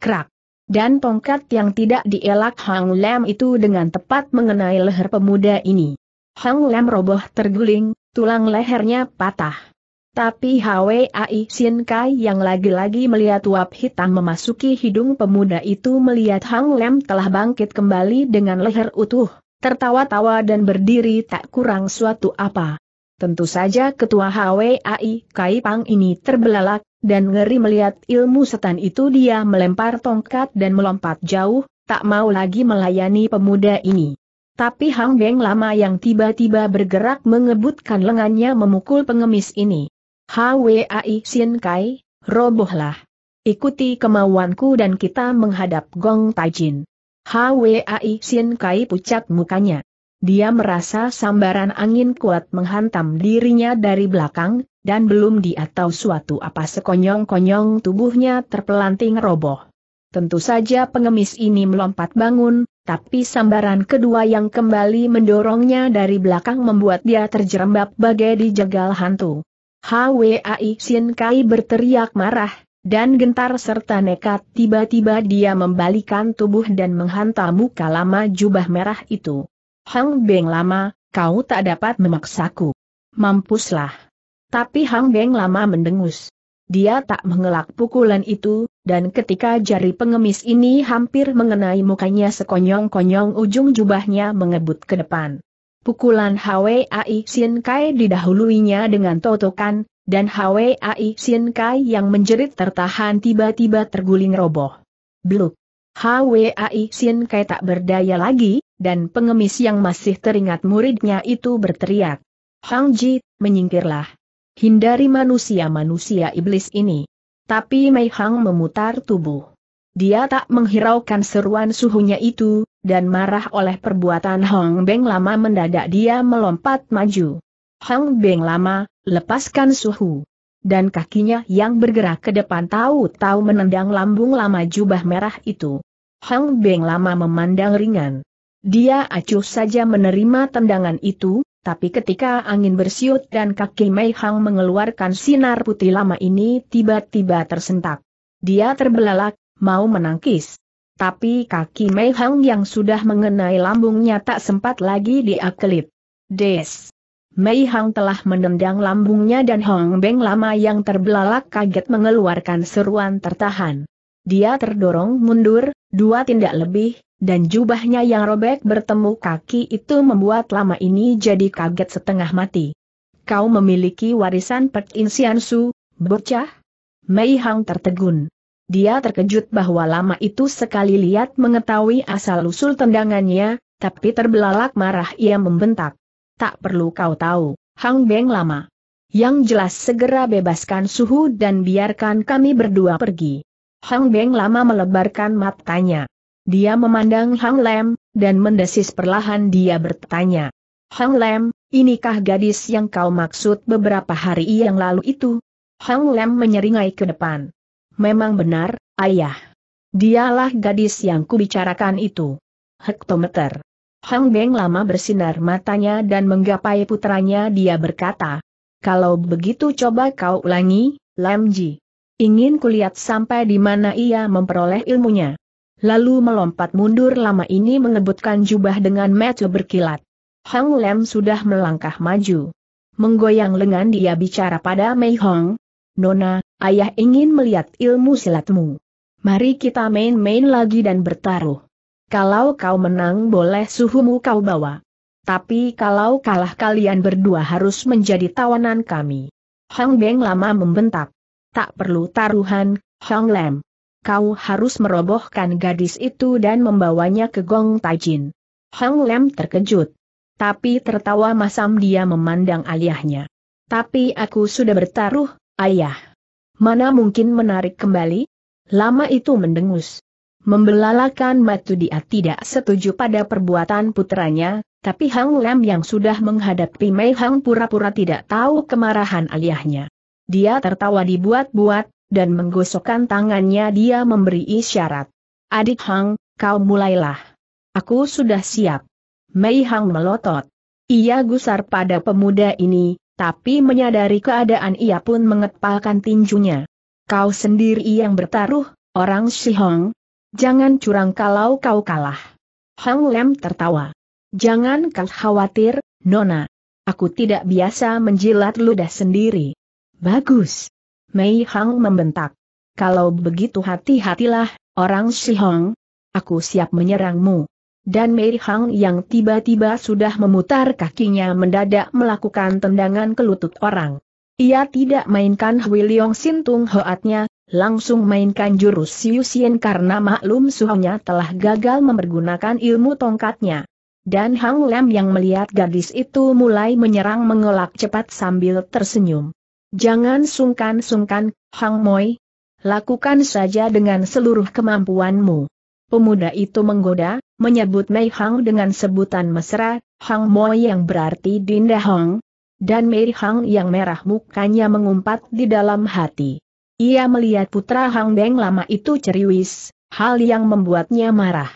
S1: Krak. Dan tongkat yang tidak dielak Hang Lam itu dengan tepat mengenai leher pemuda ini. Hang Lam roboh terguling, tulang lehernya patah. Tapi Hwai Sin Kai yang lagi-lagi melihat uap hitam memasuki hidung pemuda itu melihat Hang Lem telah bangkit kembali dengan leher utuh, tertawa-tawa dan berdiri tak kurang suatu apa. Tentu saja ketua Hwai Kai Pang ini terbelalak, dan ngeri melihat ilmu setan itu dia melempar tongkat dan melompat jauh, tak mau lagi melayani pemuda ini. Tapi Hang Beng lama yang tiba-tiba bergerak mengebutkan lengannya memukul pengemis ini. HWAI Sien Kai, robohlah. Ikuti kemauanku dan kita menghadap Gong Tajin. HWAI Sien Kai pucat mukanya. Dia merasa sambaran angin kuat menghantam dirinya dari belakang, dan belum dia tahu suatu apa sekonyong-konyong tubuhnya terpelanting roboh. Tentu saja pengemis ini melompat bangun, tapi sambaran kedua yang kembali mendorongnya dari belakang membuat dia terjerembab bagai dijegal hantu. HWAI Xin Kai berteriak marah, dan gentar serta nekat tiba-tiba dia membalikan tubuh dan menghantam muka lama jubah merah itu. Hang Beng lama, kau tak dapat memaksaku. Mampuslah. Tapi Hang Beng lama mendengus. Dia tak mengelak pukulan itu, dan ketika jari pengemis ini hampir mengenai mukanya sekonyong-konyong ujung jubahnya mengebut ke depan. Pukulan Ai Sien Kai didahuluinya dengan totokan, dan Ai Sien Kai yang menjerit tertahan tiba-tiba terguling roboh. Bluk. Ai Sien Kai tak berdaya lagi, dan pengemis yang masih teringat muridnya itu berteriak. Hang Ji, menyingkirlah. Hindari manusia-manusia iblis ini. Tapi Mei Hang memutar tubuh. Dia tak menghiraukan seruan suhunya itu, dan marah oleh perbuatan Hong Beng Lama mendadak dia melompat maju. Hong Beng Lama, lepaskan suhu. Dan kakinya yang bergerak ke depan tahu-tahu menendang lambung lama jubah merah itu. Hong Beng Lama memandang ringan. Dia acuh saja menerima tendangan itu, tapi ketika angin bersiut dan kaki Mei Hang mengeluarkan sinar putih lama ini tiba-tiba tersentak. Dia terbelalak, mau menangkis. Tapi kaki Mei Hang yang sudah mengenai lambungnya tak sempat lagi diakelit. Des! Mei Hang telah menendang lambungnya dan Hong Beng lama yang terbelalak kaget mengeluarkan seruan tertahan. Dia terdorong mundur, dua tindak lebih, dan jubahnya yang robek bertemu kaki itu membuat lama ini jadi kaget setengah mati. Kau memiliki warisan Pek In bocah? Mei Hang tertegun. Dia terkejut bahwa lama itu sekali lihat mengetahui asal-usul tendangannya, tapi terbelalak marah ia membentak. Tak perlu kau tahu, Hang Beng lama. Yang jelas segera bebaskan suhu dan biarkan kami berdua pergi. Hang Beng lama melebarkan matanya. Dia memandang Hang Lem, dan mendesis perlahan dia bertanya. Hang Lem, inikah gadis yang kau maksud beberapa hari yang lalu itu? Hang Lem menyeringai ke depan. Memang benar, ayah. Dialah gadis yang kubicarakan itu. Hektometer. Hang Beng lama bersinar matanya dan menggapai putranya dia berkata, kalau begitu coba kau ulangi, Lam Ji. Ingin kulihat sampai di mana ia memperoleh ilmunya. Lalu melompat mundur lama ini mengebutkan jubah dengan metu berkilat. Hang Lam sudah melangkah maju. Menggoyang lengan dia bicara pada Mei Hong. Nona, ayah ingin melihat ilmu silatmu. Mari kita main-main lagi dan bertaruh. Kalau kau menang boleh suhumu kau bawa. Tapi kalau kalah kalian berdua harus menjadi tawanan kami. Hang Beng lama membentak. Tak perlu taruhan, Hang Lam. Kau harus merobohkan gadis itu dan membawanya ke Gong Tajin. Hang Lam terkejut. Tapi tertawa masam dia memandang ayahnya. Tapi aku sudah bertaruh, ayah. Mana mungkin menarik kembali? Lama itu mendengus. Membelalakan matu dia tidak setuju pada perbuatan putranya, tapi Hang Lam yang sudah menghadapi Mei Hang pura-pura tidak tahu kemarahan aliahnya. Dia tertawa dibuat-buat, dan menggosokkan tangannya dia memberi isyarat. Adik Hang, kau mulailah. Aku sudah siap. Mei Hang melotot. Ia gusar pada pemuda ini, tapi menyadari keadaan ia pun mengepalkan tinjunya. Kau sendiri yang bertaruh, orang Sihong. Jangan curang kalau kau kalah. Hang Lem tertawa. Jangan kau khawatir, Nona. Aku tidak biasa menjilat ludah sendiri. Bagus. Mei Hang membentak. Kalau begitu hati-hatilah, orang Sihong. Aku siap menyerangmu. Dan Mei Hang yang tiba-tiba sudah memutar kakinya mendadak melakukan tendangan ke lutut orang. Ia tidak mainkan Hui Leong Sintung Hoatnya, langsung mainkan jurus Siu Sien karena maklum suhunya telah gagal mempergunakan ilmu tongkatnya. Dan Hang Lem yang melihat gadis itu mulai menyerang mengelak cepat sambil tersenyum. Jangan sungkan-sungkan, Hang Moi. Lakukan saja dengan seluruh kemampuanmu. Pemuda itu menggoda, menyebut Mei Hang dengan sebutan mesra, Hang Mo yang berarti Dinda Hong, dan Mei Hang yang merah mukanya mengumpat di dalam hati. Ia melihat putra Hang Deng lama itu ceriwis, hal yang membuatnya marah.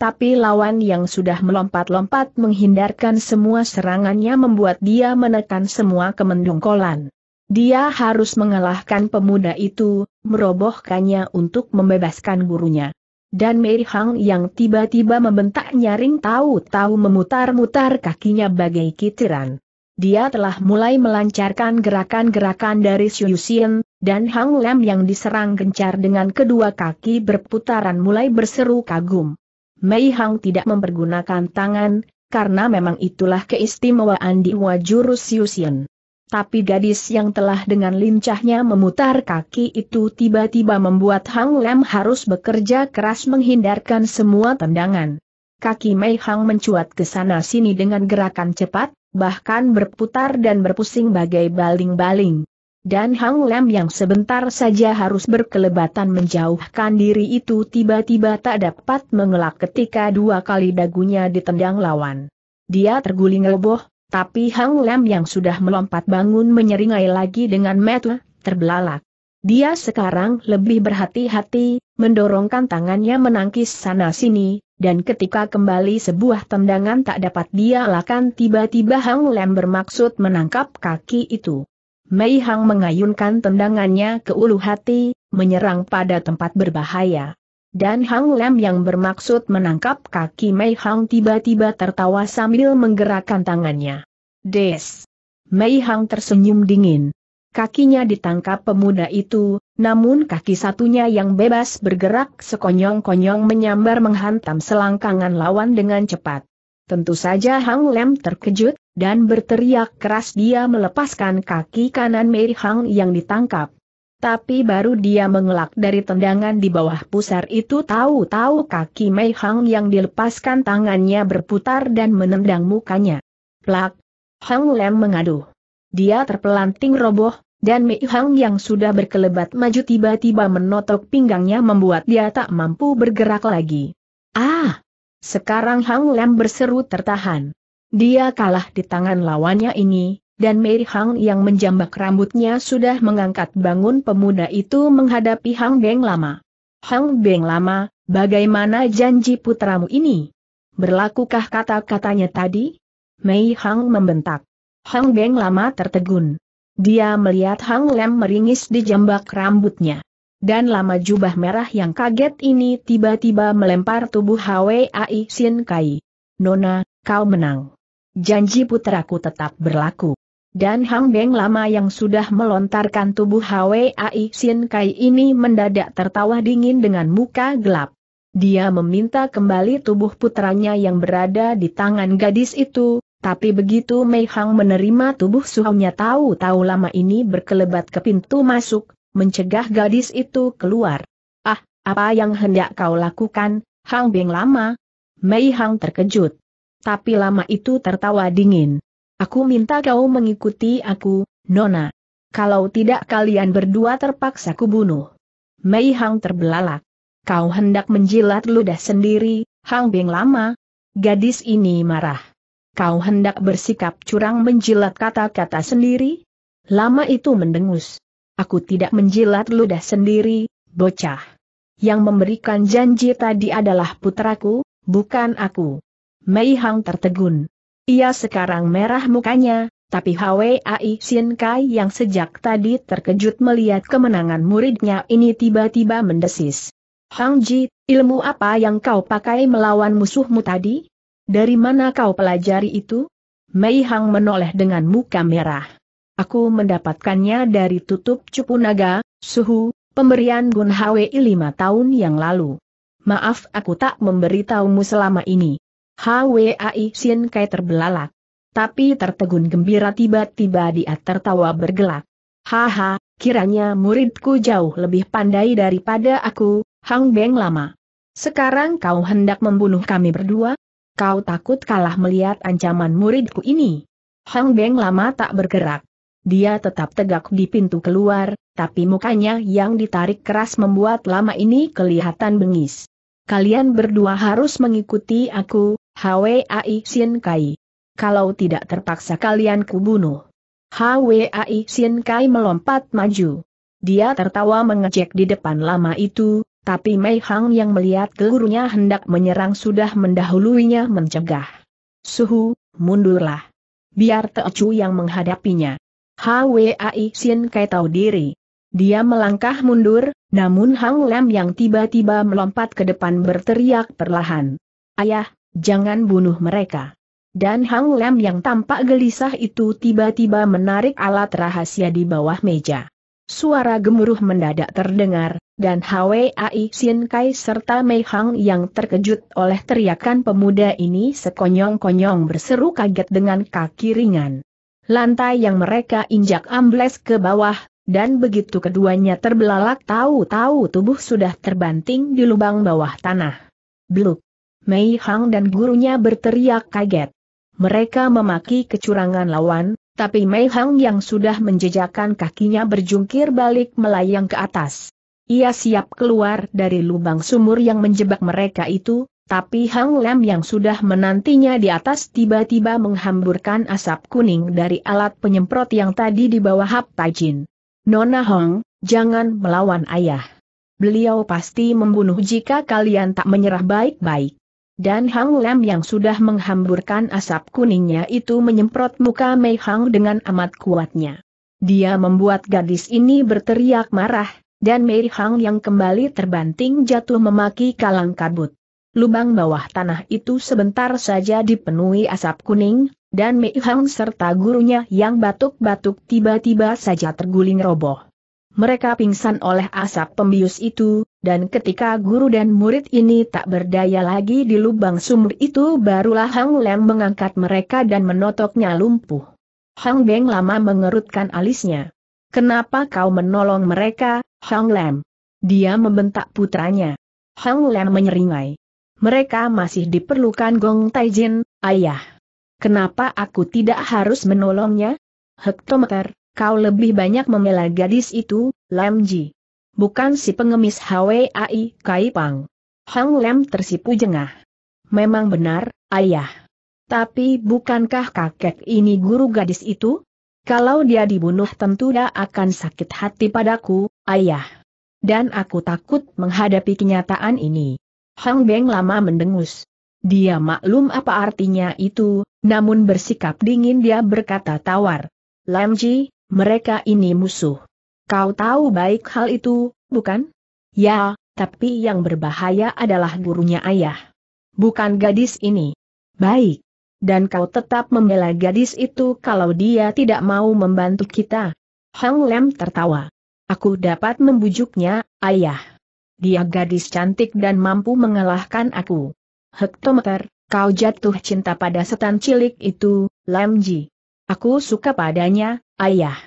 S1: Tapi lawan yang sudah melompat-lompat menghindarkan semua serangannya membuat dia menekan semua kemendungkolan. Dia harus mengalahkan pemuda itu, merobohkannya untuk membebaskan gurunya dan Mei Hang yang tiba-tiba membentak nyaring tahu-tahu memutar-mutar kakinya bagai kitiran. Dia telah mulai melancarkan gerakan-gerakan dari Xian, dan Hang Lam yang diserang gencar dengan kedua kaki berputaran mulai berseru kagum. Mei Hang tidak mempergunakan tangan, karena memang itulah keistimewaan di Xiu Xian. Tapi gadis yang telah dengan lincahnya memutar kaki itu tiba-tiba membuat Hang Lem harus bekerja keras menghindarkan semua tendangan. Kaki Mei Hang mencuat ke sana-sini dengan gerakan cepat, bahkan berputar dan berpusing bagai baling-baling. Dan Hang Lem yang sebentar saja harus berkelebatan menjauhkan diri itu tiba-tiba tak dapat mengelak ketika dua kali dagunya ditendang lawan. Dia terguling roboh, tapi Hang Lem yang sudah melompat bangun menyeringai lagi dengan metu, terbelalak. Dia sekarang lebih berhati-hati, mendorongkan tangannya menangkis sana-sini, dan ketika kembali sebuah tendangan tak dapat dia lakukan tiba-tiba Hang Lem bermaksud menangkap kaki itu. Mei Hang mengayunkan tendangannya ke ulu hati, menyerang pada tempat berbahaya. Dan Hang Lem yang bermaksud menangkap kaki Mei Hang tiba-tiba tertawa sambil menggerakkan tangannya. Des! Mei Hang tersenyum dingin. Kakinya ditangkap pemuda itu, namun kaki satunya yang bebas bergerak sekonyong-konyong menyambar menghantam selangkangan lawan dengan cepat. Tentu saja Hang Lem terkejut, dan berteriak keras dia melepaskan kaki kanan Mei Hang yang ditangkap. Tapi baru dia mengelak dari tendangan di bawah pusar itu tahu-tahu kaki Mei Hang yang dilepaskan tangannya berputar dan menendang mukanya. Plak! Hang Lem mengaduh. Dia terpelanting roboh, dan Mei Hang yang sudah berkelebat maju tiba-tiba menotok pinggangnya membuat dia tak mampu bergerak lagi. Ah! Sekarang Hang Lem berseru tertahan. Dia kalah di tangan lawannya ini, dan Mei Hang yang menjambak rambutnya sudah mengangkat bangun pemuda itu menghadapi Hang Beng Lama. Hang Beng Lama, bagaimana janji putramu ini? Berlakukah kata-katanya tadi? Mei Hang membentak. Hang Beng Lama tertegun. Dia melihat Hang Lem meringis di jambak rambutnya. Dan lama jubah merah yang kaget ini tiba-tiba melempar tubuh Hwai Sin Kai. Nona, kau menang janji putraku tetap berlaku. Dan Hang Beng lama yang sudah melontarkan tubuh Ai Sin Kai ini mendadak tertawa dingin dengan muka gelap. Dia meminta kembali tubuh putranya yang berada di tangan gadis itu, tapi begitu Mei Hang menerima tubuh suhunya tahu-tahu lama ini berkelebat ke pintu masuk, mencegah gadis itu keluar. Ah, apa yang hendak kau lakukan, Hang Beng lama? Mei Hang terkejut. Tapi lama itu tertawa dingin. Aku minta kau mengikuti aku, Nona. Kalau tidak kalian berdua terpaksa kubunuh. Mei Hang terbelalak. Kau hendak menjilat ludah sendiri, Hang Beng lama. Gadis ini marah. Kau hendak bersikap curang menjilat kata-kata sendiri? Lama itu mendengus. Aku tidak menjilat ludah sendiri, bocah. Yang memberikan janji tadi adalah putraku, bukan aku. Mei Hang tertegun. Ia sekarang merah mukanya, tapi Ai Sin Kai yang sejak tadi terkejut melihat kemenangan muridnya ini tiba-tiba mendesis. Hang Ji, ilmu apa yang kau pakai melawan musuhmu tadi? Dari mana kau pelajari itu? Mei Hang menoleh dengan muka merah. Aku mendapatkannya dari tutup cupu naga, suhu, pemberian Gun Hwee lima tahun yang lalu. Maaf aku tak memberitahumu selama ini. HWAI Sien Kai terbelalak. Tapi tertegun gembira tiba-tiba dia tertawa bergelak. Haha, kiranya muridku jauh lebih pandai daripada aku, Hang Beng lama. Sekarang kau hendak membunuh kami berdua? Kau takut kalah melihat ancaman muridku ini? Hang Beng lama tak bergerak. Dia tetap tegak di pintu keluar, tapi mukanya yang ditarik keras membuat lama ini kelihatan bengis. Kalian berdua harus mengikuti aku, Hwai Sien Kai. Kalau tidak terpaksa kalian kubunuh. Hwai Sien Kai melompat maju. Dia tertawa mengejek di depan lama itu, tapi Mei Hang yang melihat gurunya hendak menyerang sudah mendahuluinya mencegah. Suhu, mundurlah. Biar Teocu yang menghadapinya. Hwai Sien Kai tahu diri. Dia melangkah mundur, namun Hang Lam yang tiba-tiba melompat ke depan berteriak perlahan. Ayah, Jangan bunuh mereka. Dan Hang Lem yang tampak gelisah itu tiba-tiba menarik alat rahasia di bawah meja. Suara gemuruh mendadak terdengar, dan Ai, Sin Kai serta Mei Hang yang terkejut oleh teriakan pemuda ini sekonyong-konyong berseru kaget dengan kaki ringan. Lantai yang mereka injak ambles ke bawah, dan begitu keduanya terbelalak tahu-tahu tubuh sudah terbanting di lubang bawah tanah. Bluk! Mei Hang dan gurunya berteriak kaget. Mereka memaki kecurangan lawan, tapi Mei Hang yang sudah menjejakkan kakinya berjungkir balik melayang ke atas. Ia siap keluar dari lubang sumur yang menjebak mereka itu, tapi Hang Lam yang sudah menantinya di atas tiba-tiba menghamburkan asap kuning dari alat penyemprot yang tadi di bawah Hap Tajin. Nona Hong, jangan melawan ayah. Beliau pasti membunuh jika kalian tak menyerah baik-baik. Dan Hang Lam yang sudah menghamburkan asap kuningnya itu menyemprot muka Mei Hang dengan amat kuatnya. Dia membuat gadis ini berteriak marah, dan Mei Hang yang kembali terbanting jatuh memaki kalang kabut. Lubang bawah tanah itu sebentar saja dipenuhi asap kuning, dan Mei Hang serta gurunya yang batuk-batuk tiba-tiba saja terguling roboh mereka pingsan oleh asap pembius itu, dan ketika guru dan murid ini tak berdaya lagi di lubang sumur itu barulah Hang Lem mengangkat mereka dan menotoknya lumpuh. Hang Beng lama mengerutkan alisnya. Kenapa kau menolong mereka, Hang Lem? Dia membentak putranya. Hang Lem menyeringai. Mereka masih diperlukan Gong Taijin, ayah. Kenapa aku tidak harus menolongnya? Hektometer, Kau lebih banyak membela gadis itu, Lam Ji. Bukan si pengemis HWAI Pang. Hang Lam tersipu jengah. Memang benar, ayah. Tapi bukankah kakek ini guru gadis itu? Kalau dia dibunuh tentu dia akan sakit hati padaku, ayah. Dan aku takut menghadapi kenyataan ini. Hang Beng lama mendengus. Dia maklum apa artinya itu, namun bersikap dingin dia berkata tawar. Lam Ji, mereka ini musuh. Kau tahu baik hal itu, bukan? Ya, tapi yang berbahaya adalah gurunya ayah. Bukan gadis ini. Baik. Dan kau tetap membela gadis itu kalau dia tidak mau membantu kita. Hang Lem tertawa. Aku dapat membujuknya, ayah. Dia gadis cantik dan mampu mengalahkan aku. Hektometer, kau jatuh cinta pada setan cilik itu, Ji. Aku suka padanya, ayah.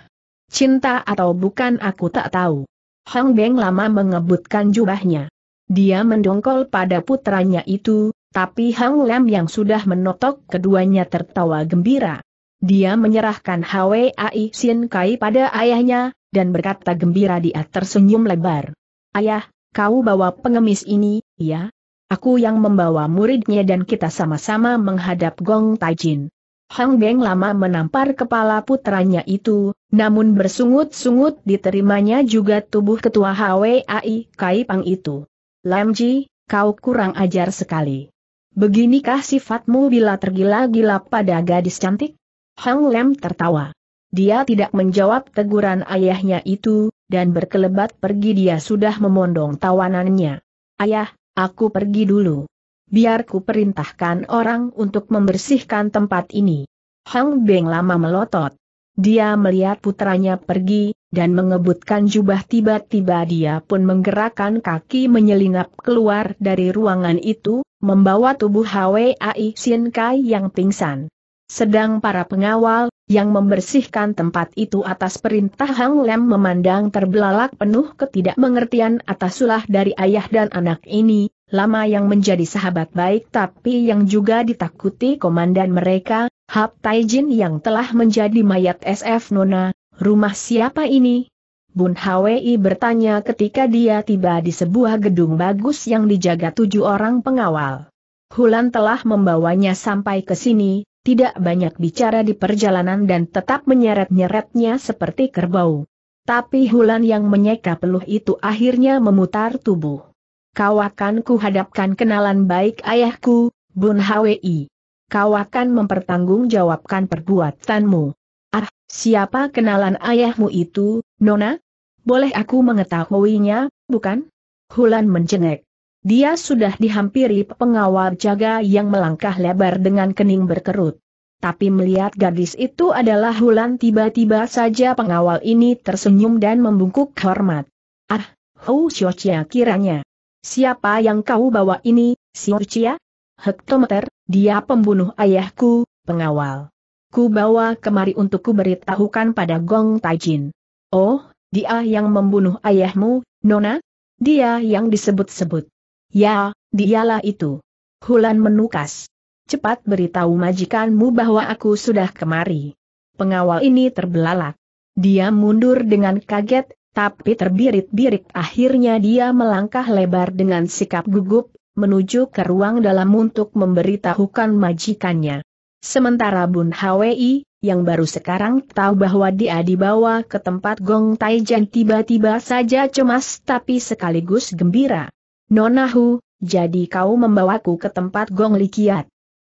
S1: Cinta atau bukan aku tak tahu. Hang Beng lama mengebutkan jubahnya. Dia mendongkol pada putranya itu, tapi Hang Lam yang sudah menotok keduanya tertawa gembira. Dia menyerahkan Ai Sin Kai pada ayahnya, dan berkata gembira dia tersenyum lebar. Ayah, kau bawa pengemis ini, ya? Aku yang membawa muridnya dan kita sama-sama menghadap Gong Taijin. Hang Beng lama menampar kepala putranya itu, namun bersungut-sungut diterimanya juga tubuh ketua HWAI Kai Pang itu. Lam Ji, kau kurang ajar sekali. Beginikah sifatmu bila tergila-gila pada gadis cantik? Hang Lam tertawa. Dia tidak menjawab teguran ayahnya itu, dan berkelebat pergi dia sudah memondong tawanannya. Ayah, aku pergi dulu biar ku perintahkan orang untuk membersihkan tempat ini. Hang Beng lama melotot. Dia melihat putranya pergi, dan mengebutkan jubah tiba-tiba dia pun menggerakkan kaki menyelinap keluar dari ruangan itu, membawa tubuh Hwai Sien Kai yang pingsan. Sedang para pengawal, yang membersihkan tempat itu atas perintah Hang Lem memandang terbelalak penuh ketidakmengertian atas sulah dari ayah dan anak ini, lama yang menjadi sahabat baik tapi yang juga ditakuti komandan mereka, Hap Taijin yang telah menjadi mayat SF Nona, rumah siapa ini? Bun Hwi bertanya ketika dia tiba di sebuah gedung bagus yang dijaga tujuh orang pengawal. Hulan telah membawanya sampai ke sini, tidak banyak bicara di perjalanan dan tetap menyeret-nyeretnya seperti kerbau. Tapi Hulan yang menyeka peluh itu akhirnya memutar tubuh. Kau akan kuhadapkan kenalan baik ayahku, Bun Hwi. Kau akan mempertanggungjawabkan perbuatanmu. Ah, siapa kenalan ayahmu itu, Nona? Boleh aku mengetahuinya, bukan? Hulan mencengek. Dia sudah dihampiri pengawal jaga yang melangkah lebar dengan kening berkerut. Tapi melihat gadis itu adalah Hulan tiba-tiba saja pengawal ini tersenyum dan membungkuk hormat. Ah, Hou Xiuqia, kiranya. Siapa yang kau bawa ini, Xiuqia? Hektometer, dia pembunuh ayahku, pengawal. Ku bawa kemari untuk ku beritahukan pada Gong Taijin. Oh, dia yang membunuh ayahmu, Nona? Dia yang disebut-sebut. Ya, dialah itu. Hulan menukas. Cepat beritahu majikanmu bahwa aku sudah kemari. Pengawal ini terbelalak. Dia mundur dengan kaget, tapi terbirit-birit akhirnya dia melangkah lebar dengan sikap gugup, menuju ke ruang dalam untuk memberitahukan majikannya. Sementara Bun Hwi, yang baru sekarang tahu bahwa dia dibawa ke tempat Gong Taijan tiba-tiba saja cemas tapi sekaligus gembira. Nonahu, jadi kau membawaku ke tempat Gong Li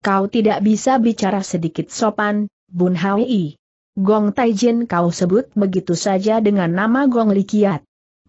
S1: Kau tidak bisa bicara sedikit sopan, Bun Hawi. Gong Taijin kau sebut begitu saja dengan nama Gong Li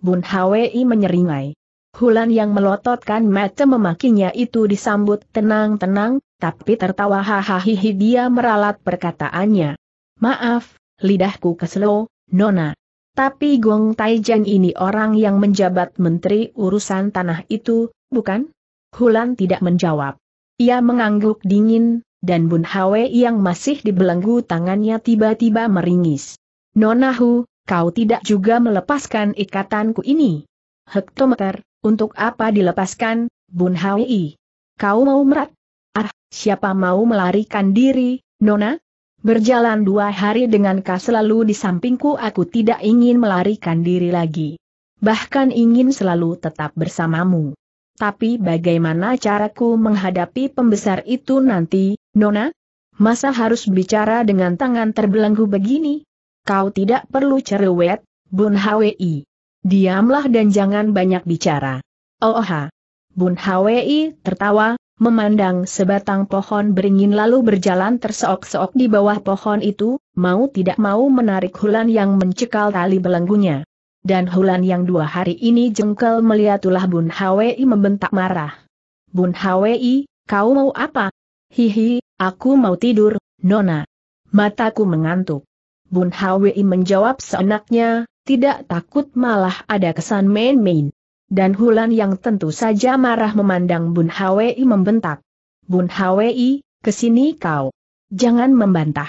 S1: Bun Hwei menyeringai. Hulan yang melototkan mata memakinya itu disambut tenang-tenang, tapi tertawa hahaha dia meralat perkataannya. Maaf, lidahku keselo, Nona. Tapi Gong Taijan ini orang yang menjabat menteri urusan tanah itu, bukan? Hulan tidak menjawab. Ia mengangguk dingin, dan Bun Hwe yang masih dibelenggu tangannya tiba-tiba meringis. Nonahu, kau tidak juga melepaskan ikatanku ini. Hektometer, untuk apa dilepaskan, Bun Hwe? Kau mau merat? Ah, siapa mau melarikan diri, Nona? Berjalan dua hari dengan kau selalu di sampingku aku tidak ingin melarikan diri lagi. Bahkan ingin selalu tetap bersamamu. Tapi bagaimana caraku menghadapi pembesar itu nanti, Nona? Masa harus bicara dengan tangan terbelenggu begini? Kau tidak perlu cerewet, Bun Hwi. Diamlah dan jangan banyak bicara. Oh Bun Hwi tertawa, memandang sebatang pohon beringin lalu berjalan terseok-seok di bawah pohon itu, mau tidak mau menarik Hulan yang mencekal tali belenggunya. Dan Hulan yang dua hari ini jengkel melihat ulah Bun Hwi membentak marah. Bun Hwi, kau mau apa? Hihi, aku mau tidur, Nona. Mataku mengantuk. Bun Hwi menjawab seenaknya, tidak takut malah ada kesan main-main dan Hulan yang tentu saja marah memandang Bun Hwi membentak. Bun Hwi, kesini kau. Jangan membantah.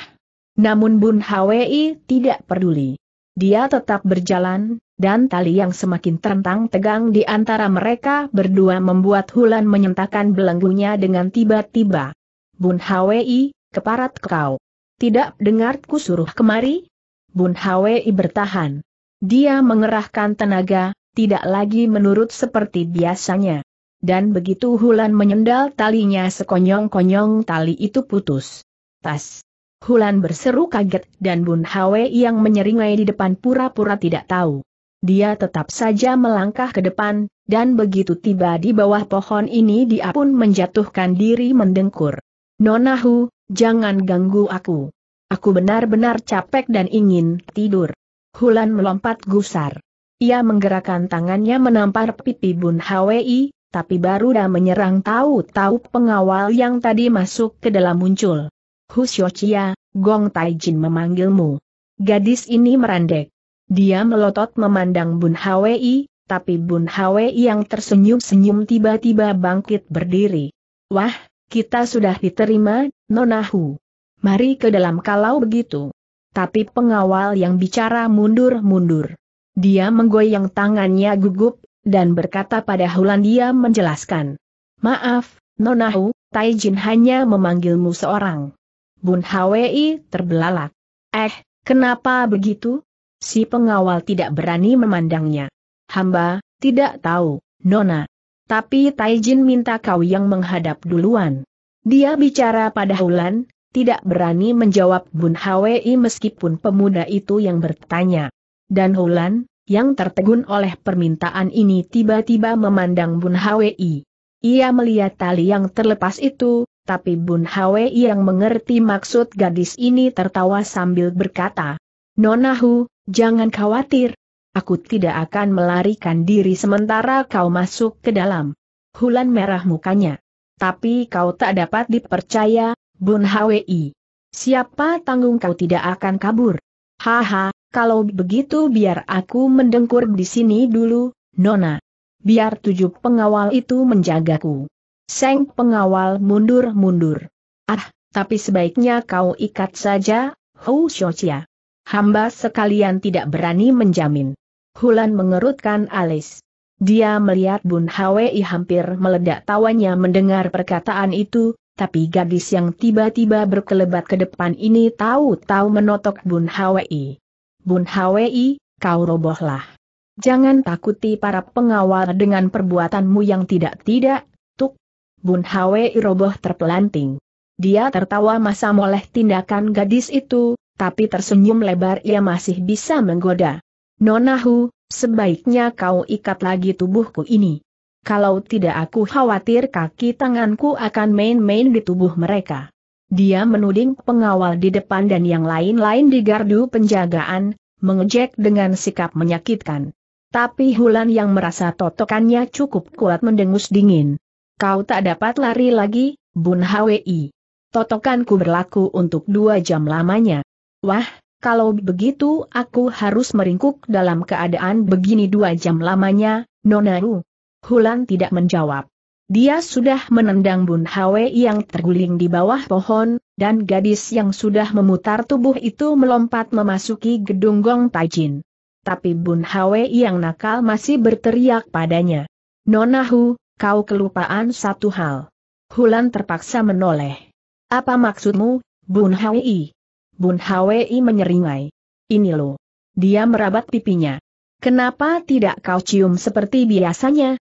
S1: Namun Bun Hwi tidak peduli. Dia tetap berjalan, dan tali yang semakin terentang tegang di antara mereka berdua membuat Hulan menyentakan belenggunya dengan tiba-tiba. Bun Hwi, keparat kau. Tidak dengar ku suruh kemari? Bun Hwi bertahan. Dia mengerahkan tenaga, tidak lagi menurut seperti biasanya. Dan begitu Hulan menyendal talinya sekonyong-konyong tali itu putus. Tas. Hulan berseru kaget dan Bun Hwe yang menyeringai di depan pura-pura tidak tahu. Dia tetap saja melangkah ke depan, dan begitu tiba di bawah pohon ini dia pun menjatuhkan diri mendengkur. Nonahu, jangan ganggu aku. Aku benar-benar capek dan ingin tidur. Hulan melompat gusar. Ia menggerakkan tangannya menampar pipi Bun Hwi, tapi baru dah menyerang tahu-tahu pengawal yang tadi masuk ke dalam muncul. Hu Chia, Gong Taijin memanggilmu. Gadis ini merandek. Dia melotot memandang Bun Hwi, tapi Bun Hwi yang tersenyum-senyum tiba-tiba bangkit berdiri. Wah, kita sudah diterima, Nonahu. Mari ke dalam kalau begitu. Tapi pengawal yang bicara mundur-mundur. Dia menggoyang tangannya gugup, dan berkata pada Hulan, dia menjelaskan. Maaf, Nonahu, Taijin hanya memanggilmu seorang. Bun Hwi terbelalak. Eh, kenapa begitu? Si pengawal tidak berani memandangnya. Hamba, tidak tahu, Nona. Tapi Taijin minta kau yang menghadap duluan. Dia bicara pada Hulan, tidak berani menjawab Bun Hwi meskipun pemuda itu yang bertanya dan Hulan, yang tertegun oleh permintaan ini tiba-tiba memandang Bun Hwi. Ia melihat tali yang terlepas itu, tapi Bun Hwi yang mengerti maksud gadis ini tertawa sambil berkata, Nonahu, jangan khawatir. Aku tidak akan melarikan diri sementara kau masuk ke dalam. Hulan merah mukanya. Tapi kau tak dapat dipercaya, Bun Hwi. Siapa tanggung kau tidak akan kabur? Haha, kalau begitu biar aku mendengkur di sini dulu, Nona. Biar tujuh pengawal itu menjagaku. Seng pengawal mundur-mundur. Ah, tapi sebaiknya kau ikat saja, Hou Xiaoxia. Hamba sekalian tidak berani menjamin. Hulan mengerutkan alis. Dia melihat Bun Hwei hampir meledak tawanya mendengar perkataan itu, tapi gadis yang tiba-tiba berkelebat ke depan ini tahu-tahu menotok Bun Hwei. Bun Hwi, kau robohlah. Jangan takuti para pengawal dengan perbuatanmu yang tidak-tidak, tuk. Bun Hwi roboh terpelanting. Dia tertawa masa oleh tindakan gadis itu, tapi tersenyum lebar ia masih bisa menggoda. Nonahu, sebaiknya kau ikat lagi tubuhku ini. Kalau tidak aku khawatir kaki tanganku akan main-main di tubuh mereka. Dia menuding pengawal di depan dan yang lain-lain di gardu penjagaan, mengejek dengan sikap menyakitkan. Tapi Hulan yang merasa totokannya cukup kuat mendengus dingin. Kau tak dapat lari lagi, Bun Hwi. Totokanku berlaku untuk dua jam lamanya. Wah, kalau begitu aku harus meringkuk dalam keadaan begini dua jam lamanya, Nonaru. Hulan tidak menjawab. Dia sudah menendang Bun Hwe yang terguling di bawah pohon, dan gadis yang sudah memutar tubuh itu melompat memasuki gedung Gong Taijin. Tapi Bun Hwe yang nakal masih berteriak padanya. Nonahu, kau kelupaan satu hal. Hulan terpaksa menoleh. Apa maksudmu, Bun Hwe? Bun Hwe menyeringai. Ini lo. Dia merabat pipinya. Kenapa tidak kau cium seperti biasanya?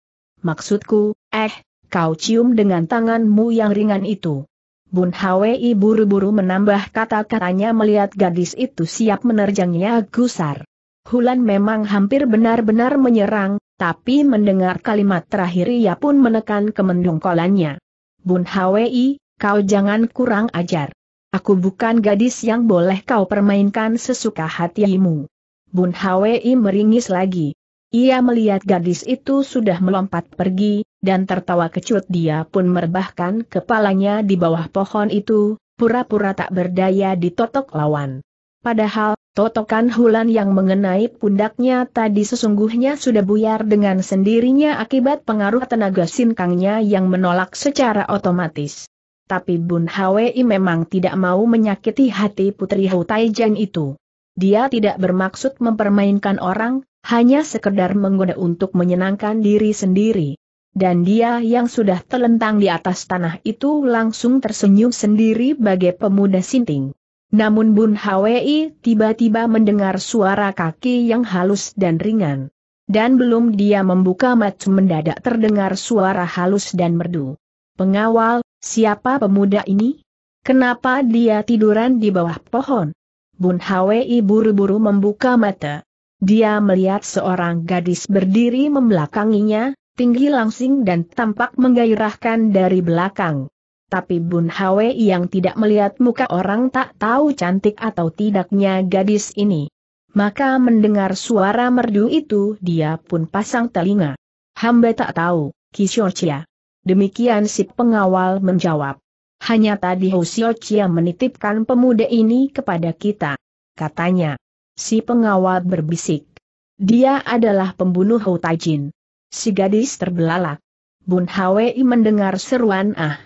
S1: Maksudku, eh, kau cium dengan tanganmu yang ringan itu. Bun Hwi buru-buru menambah kata-katanya melihat gadis itu siap menerjangnya gusar. Hulan memang hampir benar-benar menyerang, tapi mendengar kalimat terakhir ia pun menekan kolannya. Bun Hwi, kau jangan kurang ajar. Aku bukan gadis yang boleh kau permainkan sesuka hatimu. Bun Hwi meringis lagi. Ia melihat gadis itu sudah melompat pergi, dan tertawa kecut dia pun merebahkan kepalanya di bawah pohon itu, pura-pura tak berdaya ditotok lawan. Padahal, totokan Hulan yang mengenai pundaknya tadi sesungguhnya sudah buyar dengan sendirinya akibat pengaruh tenaga sinkangnya yang menolak secara otomatis. Tapi Bun Hwi memang tidak mau menyakiti hati Putri Hu Taijian itu. Dia tidak bermaksud mempermainkan orang, hanya sekedar menggoda untuk menyenangkan diri sendiri dan dia yang sudah telentang di atas tanah itu langsung tersenyum sendiri bagai pemuda sinting. Namun Bun Hwi tiba-tiba mendengar suara kaki yang halus dan ringan. Dan belum dia membuka mata mendadak terdengar suara halus dan merdu. Pengawal, siapa pemuda ini? Kenapa dia tiduran di bawah pohon? Bun Hwi buru-buru membuka mata. Dia melihat seorang gadis berdiri membelakanginya, tinggi langsing dan tampak menggairahkan dari belakang. Tapi Bun Hwe yang tidak melihat muka orang tak tahu cantik atau tidaknya gadis ini. Maka mendengar suara merdu itu dia pun pasang telinga. Hamba tak tahu, Chia. Demikian si pengawal menjawab. Hanya tadi Chia menitipkan pemuda ini kepada kita. Katanya. Si pengawal berbisik. Dia adalah pembunuh Jin. Si gadis terbelalak. Bun Hwi mendengar seruan ah.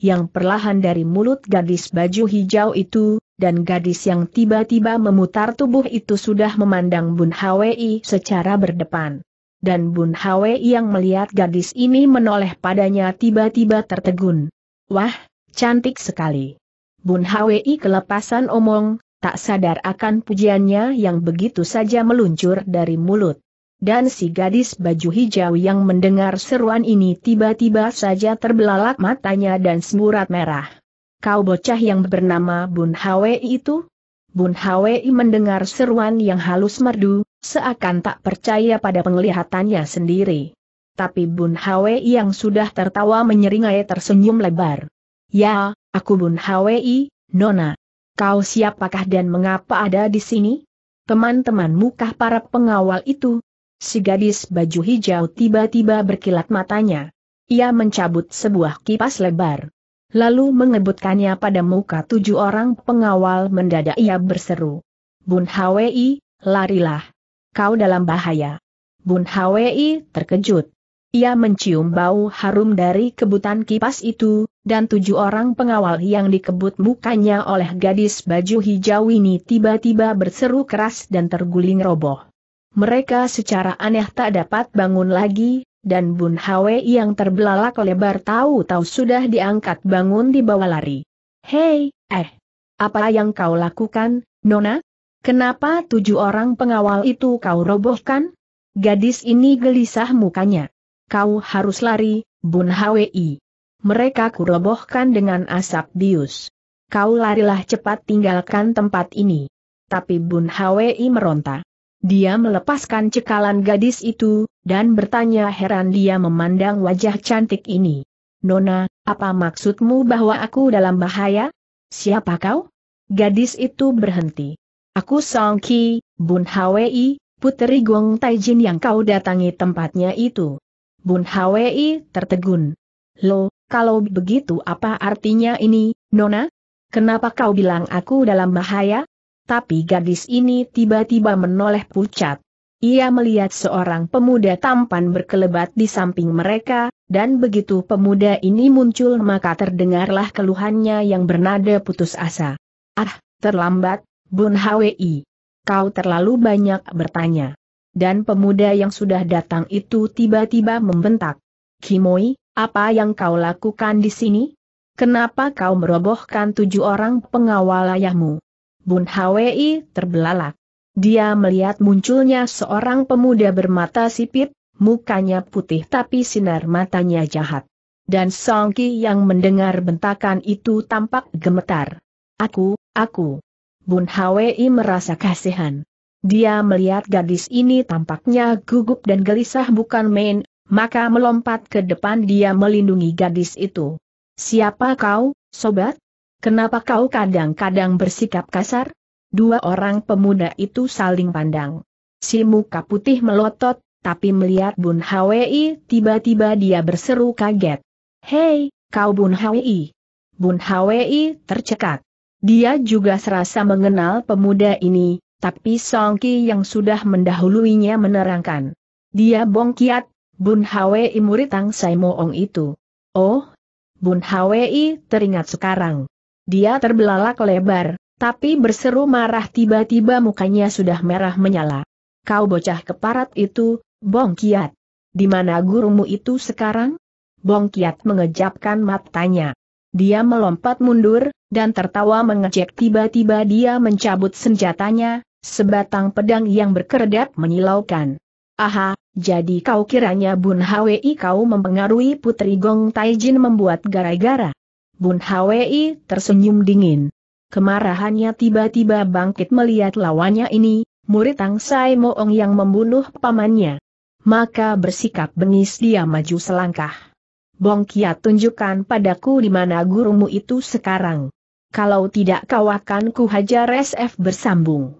S1: Yang perlahan dari mulut gadis baju hijau itu, dan gadis yang tiba-tiba memutar tubuh itu sudah memandang Bun Hwi secara berdepan. Dan Bun Hwi yang melihat gadis ini menoleh padanya tiba-tiba tertegun. Wah, cantik sekali. Bun Hwi kelepasan omong, tak sadar akan pujiannya yang begitu saja meluncur dari mulut dan si gadis baju hijau yang mendengar seruan ini tiba-tiba saja terbelalak matanya dan semburat merah. Kau bocah yang bernama Bun Hwe itu? Bun Hwe mendengar seruan yang halus merdu, seakan tak percaya pada penglihatannya sendiri. Tapi Bun Hwe yang sudah tertawa menyeringai tersenyum lebar. Ya, aku Bun Hwe, Nona. Kau siapakah dan mengapa ada di sini? teman teman mukah para pengawal itu, si gadis baju hijau tiba-tiba berkilat matanya. Ia mencabut sebuah kipas lebar. Lalu mengebutkannya pada muka tujuh orang pengawal mendadak ia berseru. Bun Hwi, larilah. Kau dalam bahaya. Bun Hwi terkejut. Ia mencium bau harum dari kebutan kipas itu, dan tujuh orang pengawal yang dikebut mukanya oleh gadis baju hijau ini tiba-tiba berseru keras dan terguling roboh mereka secara aneh tak dapat bangun lagi, dan Bun Hwe yang terbelalak lebar tahu-tahu sudah diangkat bangun di bawah lari. Hei, eh, apa yang kau lakukan, Nona? Kenapa tujuh orang pengawal itu kau robohkan? Gadis ini gelisah mukanya. Kau harus lari, Bun Hwi. Mereka kurobohkan dengan asap bius. Kau larilah cepat tinggalkan tempat ini. Tapi Bun Hwi meronta. Dia melepaskan cekalan gadis itu, dan bertanya heran dia memandang wajah cantik ini. Nona, apa maksudmu bahwa aku dalam bahaya? Siapa kau? Gadis itu berhenti. Aku Song Ki, Bun Hwi, puteri Gong Taijin yang kau datangi tempatnya itu. Bun Hwi tertegun. Lo, kalau begitu apa artinya ini, Nona? Kenapa kau bilang aku dalam bahaya? tapi gadis ini tiba-tiba menoleh pucat. Ia melihat seorang pemuda tampan berkelebat di samping mereka, dan begitu pemuda ini muncul maka terdengarlah keluhannya yang bernada putus asa. Ah, terlambat, Bun Hwi. Kau terlalu banyak bertanya. Dan pemuda yang sudah datang itu tiba-tiba membentak. Kimoi, apa yang kau lakukan di sini? Kenapa kau merobohkan tujuh orang pengawal ayahmu? Bun Hwi terbelalak. Dia melihat munculnya seorang pemuda bermata sipit, mukanya putih tapi sinar matanya jahat. Dan Songki yang mendengar bentakan itu tampak gemetar. Aku, aku. Bun Hwi merasa kasihan. Dia melihat gadis ini tampaknya gugup dan gelisah bukan main, maka melompat ke depan dia melindungi gadis itu. Siapa kau, sobat? Kenapa kau kadang-kadang bersikap kasar? Dua orang pemuda itu saling pandang. Si muka putih melotot, tapi melihat Bun Hwi, tiba-tiba dia berseru kaget. Hei, kau Bun Hwi. Bun Hwi tercekat. Dia juga serasa mengenal pemuda ini, tapi Song Ki yang sudah mendahuluinya menerangkan. Dia bongkiat, Bun Hwi murid Tang Saimoong itu. Oh, Bun Hwi teringat sekarang. Dia terbelalak lebar, tapi berseru marah tiba-tiba mukanya sudah merah menyala. Kau bocah keparat itu, Bong Kiat. Di mana gurumu itu sekarang? Bong Kiat mengejapkan matanya. Dia melompat mundur, dan tertawa mengejek tiba-tiba dia mencabut senjatanya, sebatang pedang yang berkedap menyilaukan. Aha, jadi kau kiranya Bun Hwi kau mempengaruhi Putri Gong Taijin membuat gara-gara. Bun Hwi tersenyum dingin. Kemarahannya tiba-tiba bangkit melihat lawannya ini, murid Tang Sai Moong yang membunuh pamannya. Maka bersikap bengis dia maju selangkah. Bong Kia tunjukkan padaku di mana gurumu itu sekarang. Kalau tidak kau akan kuhajar SF bersambung.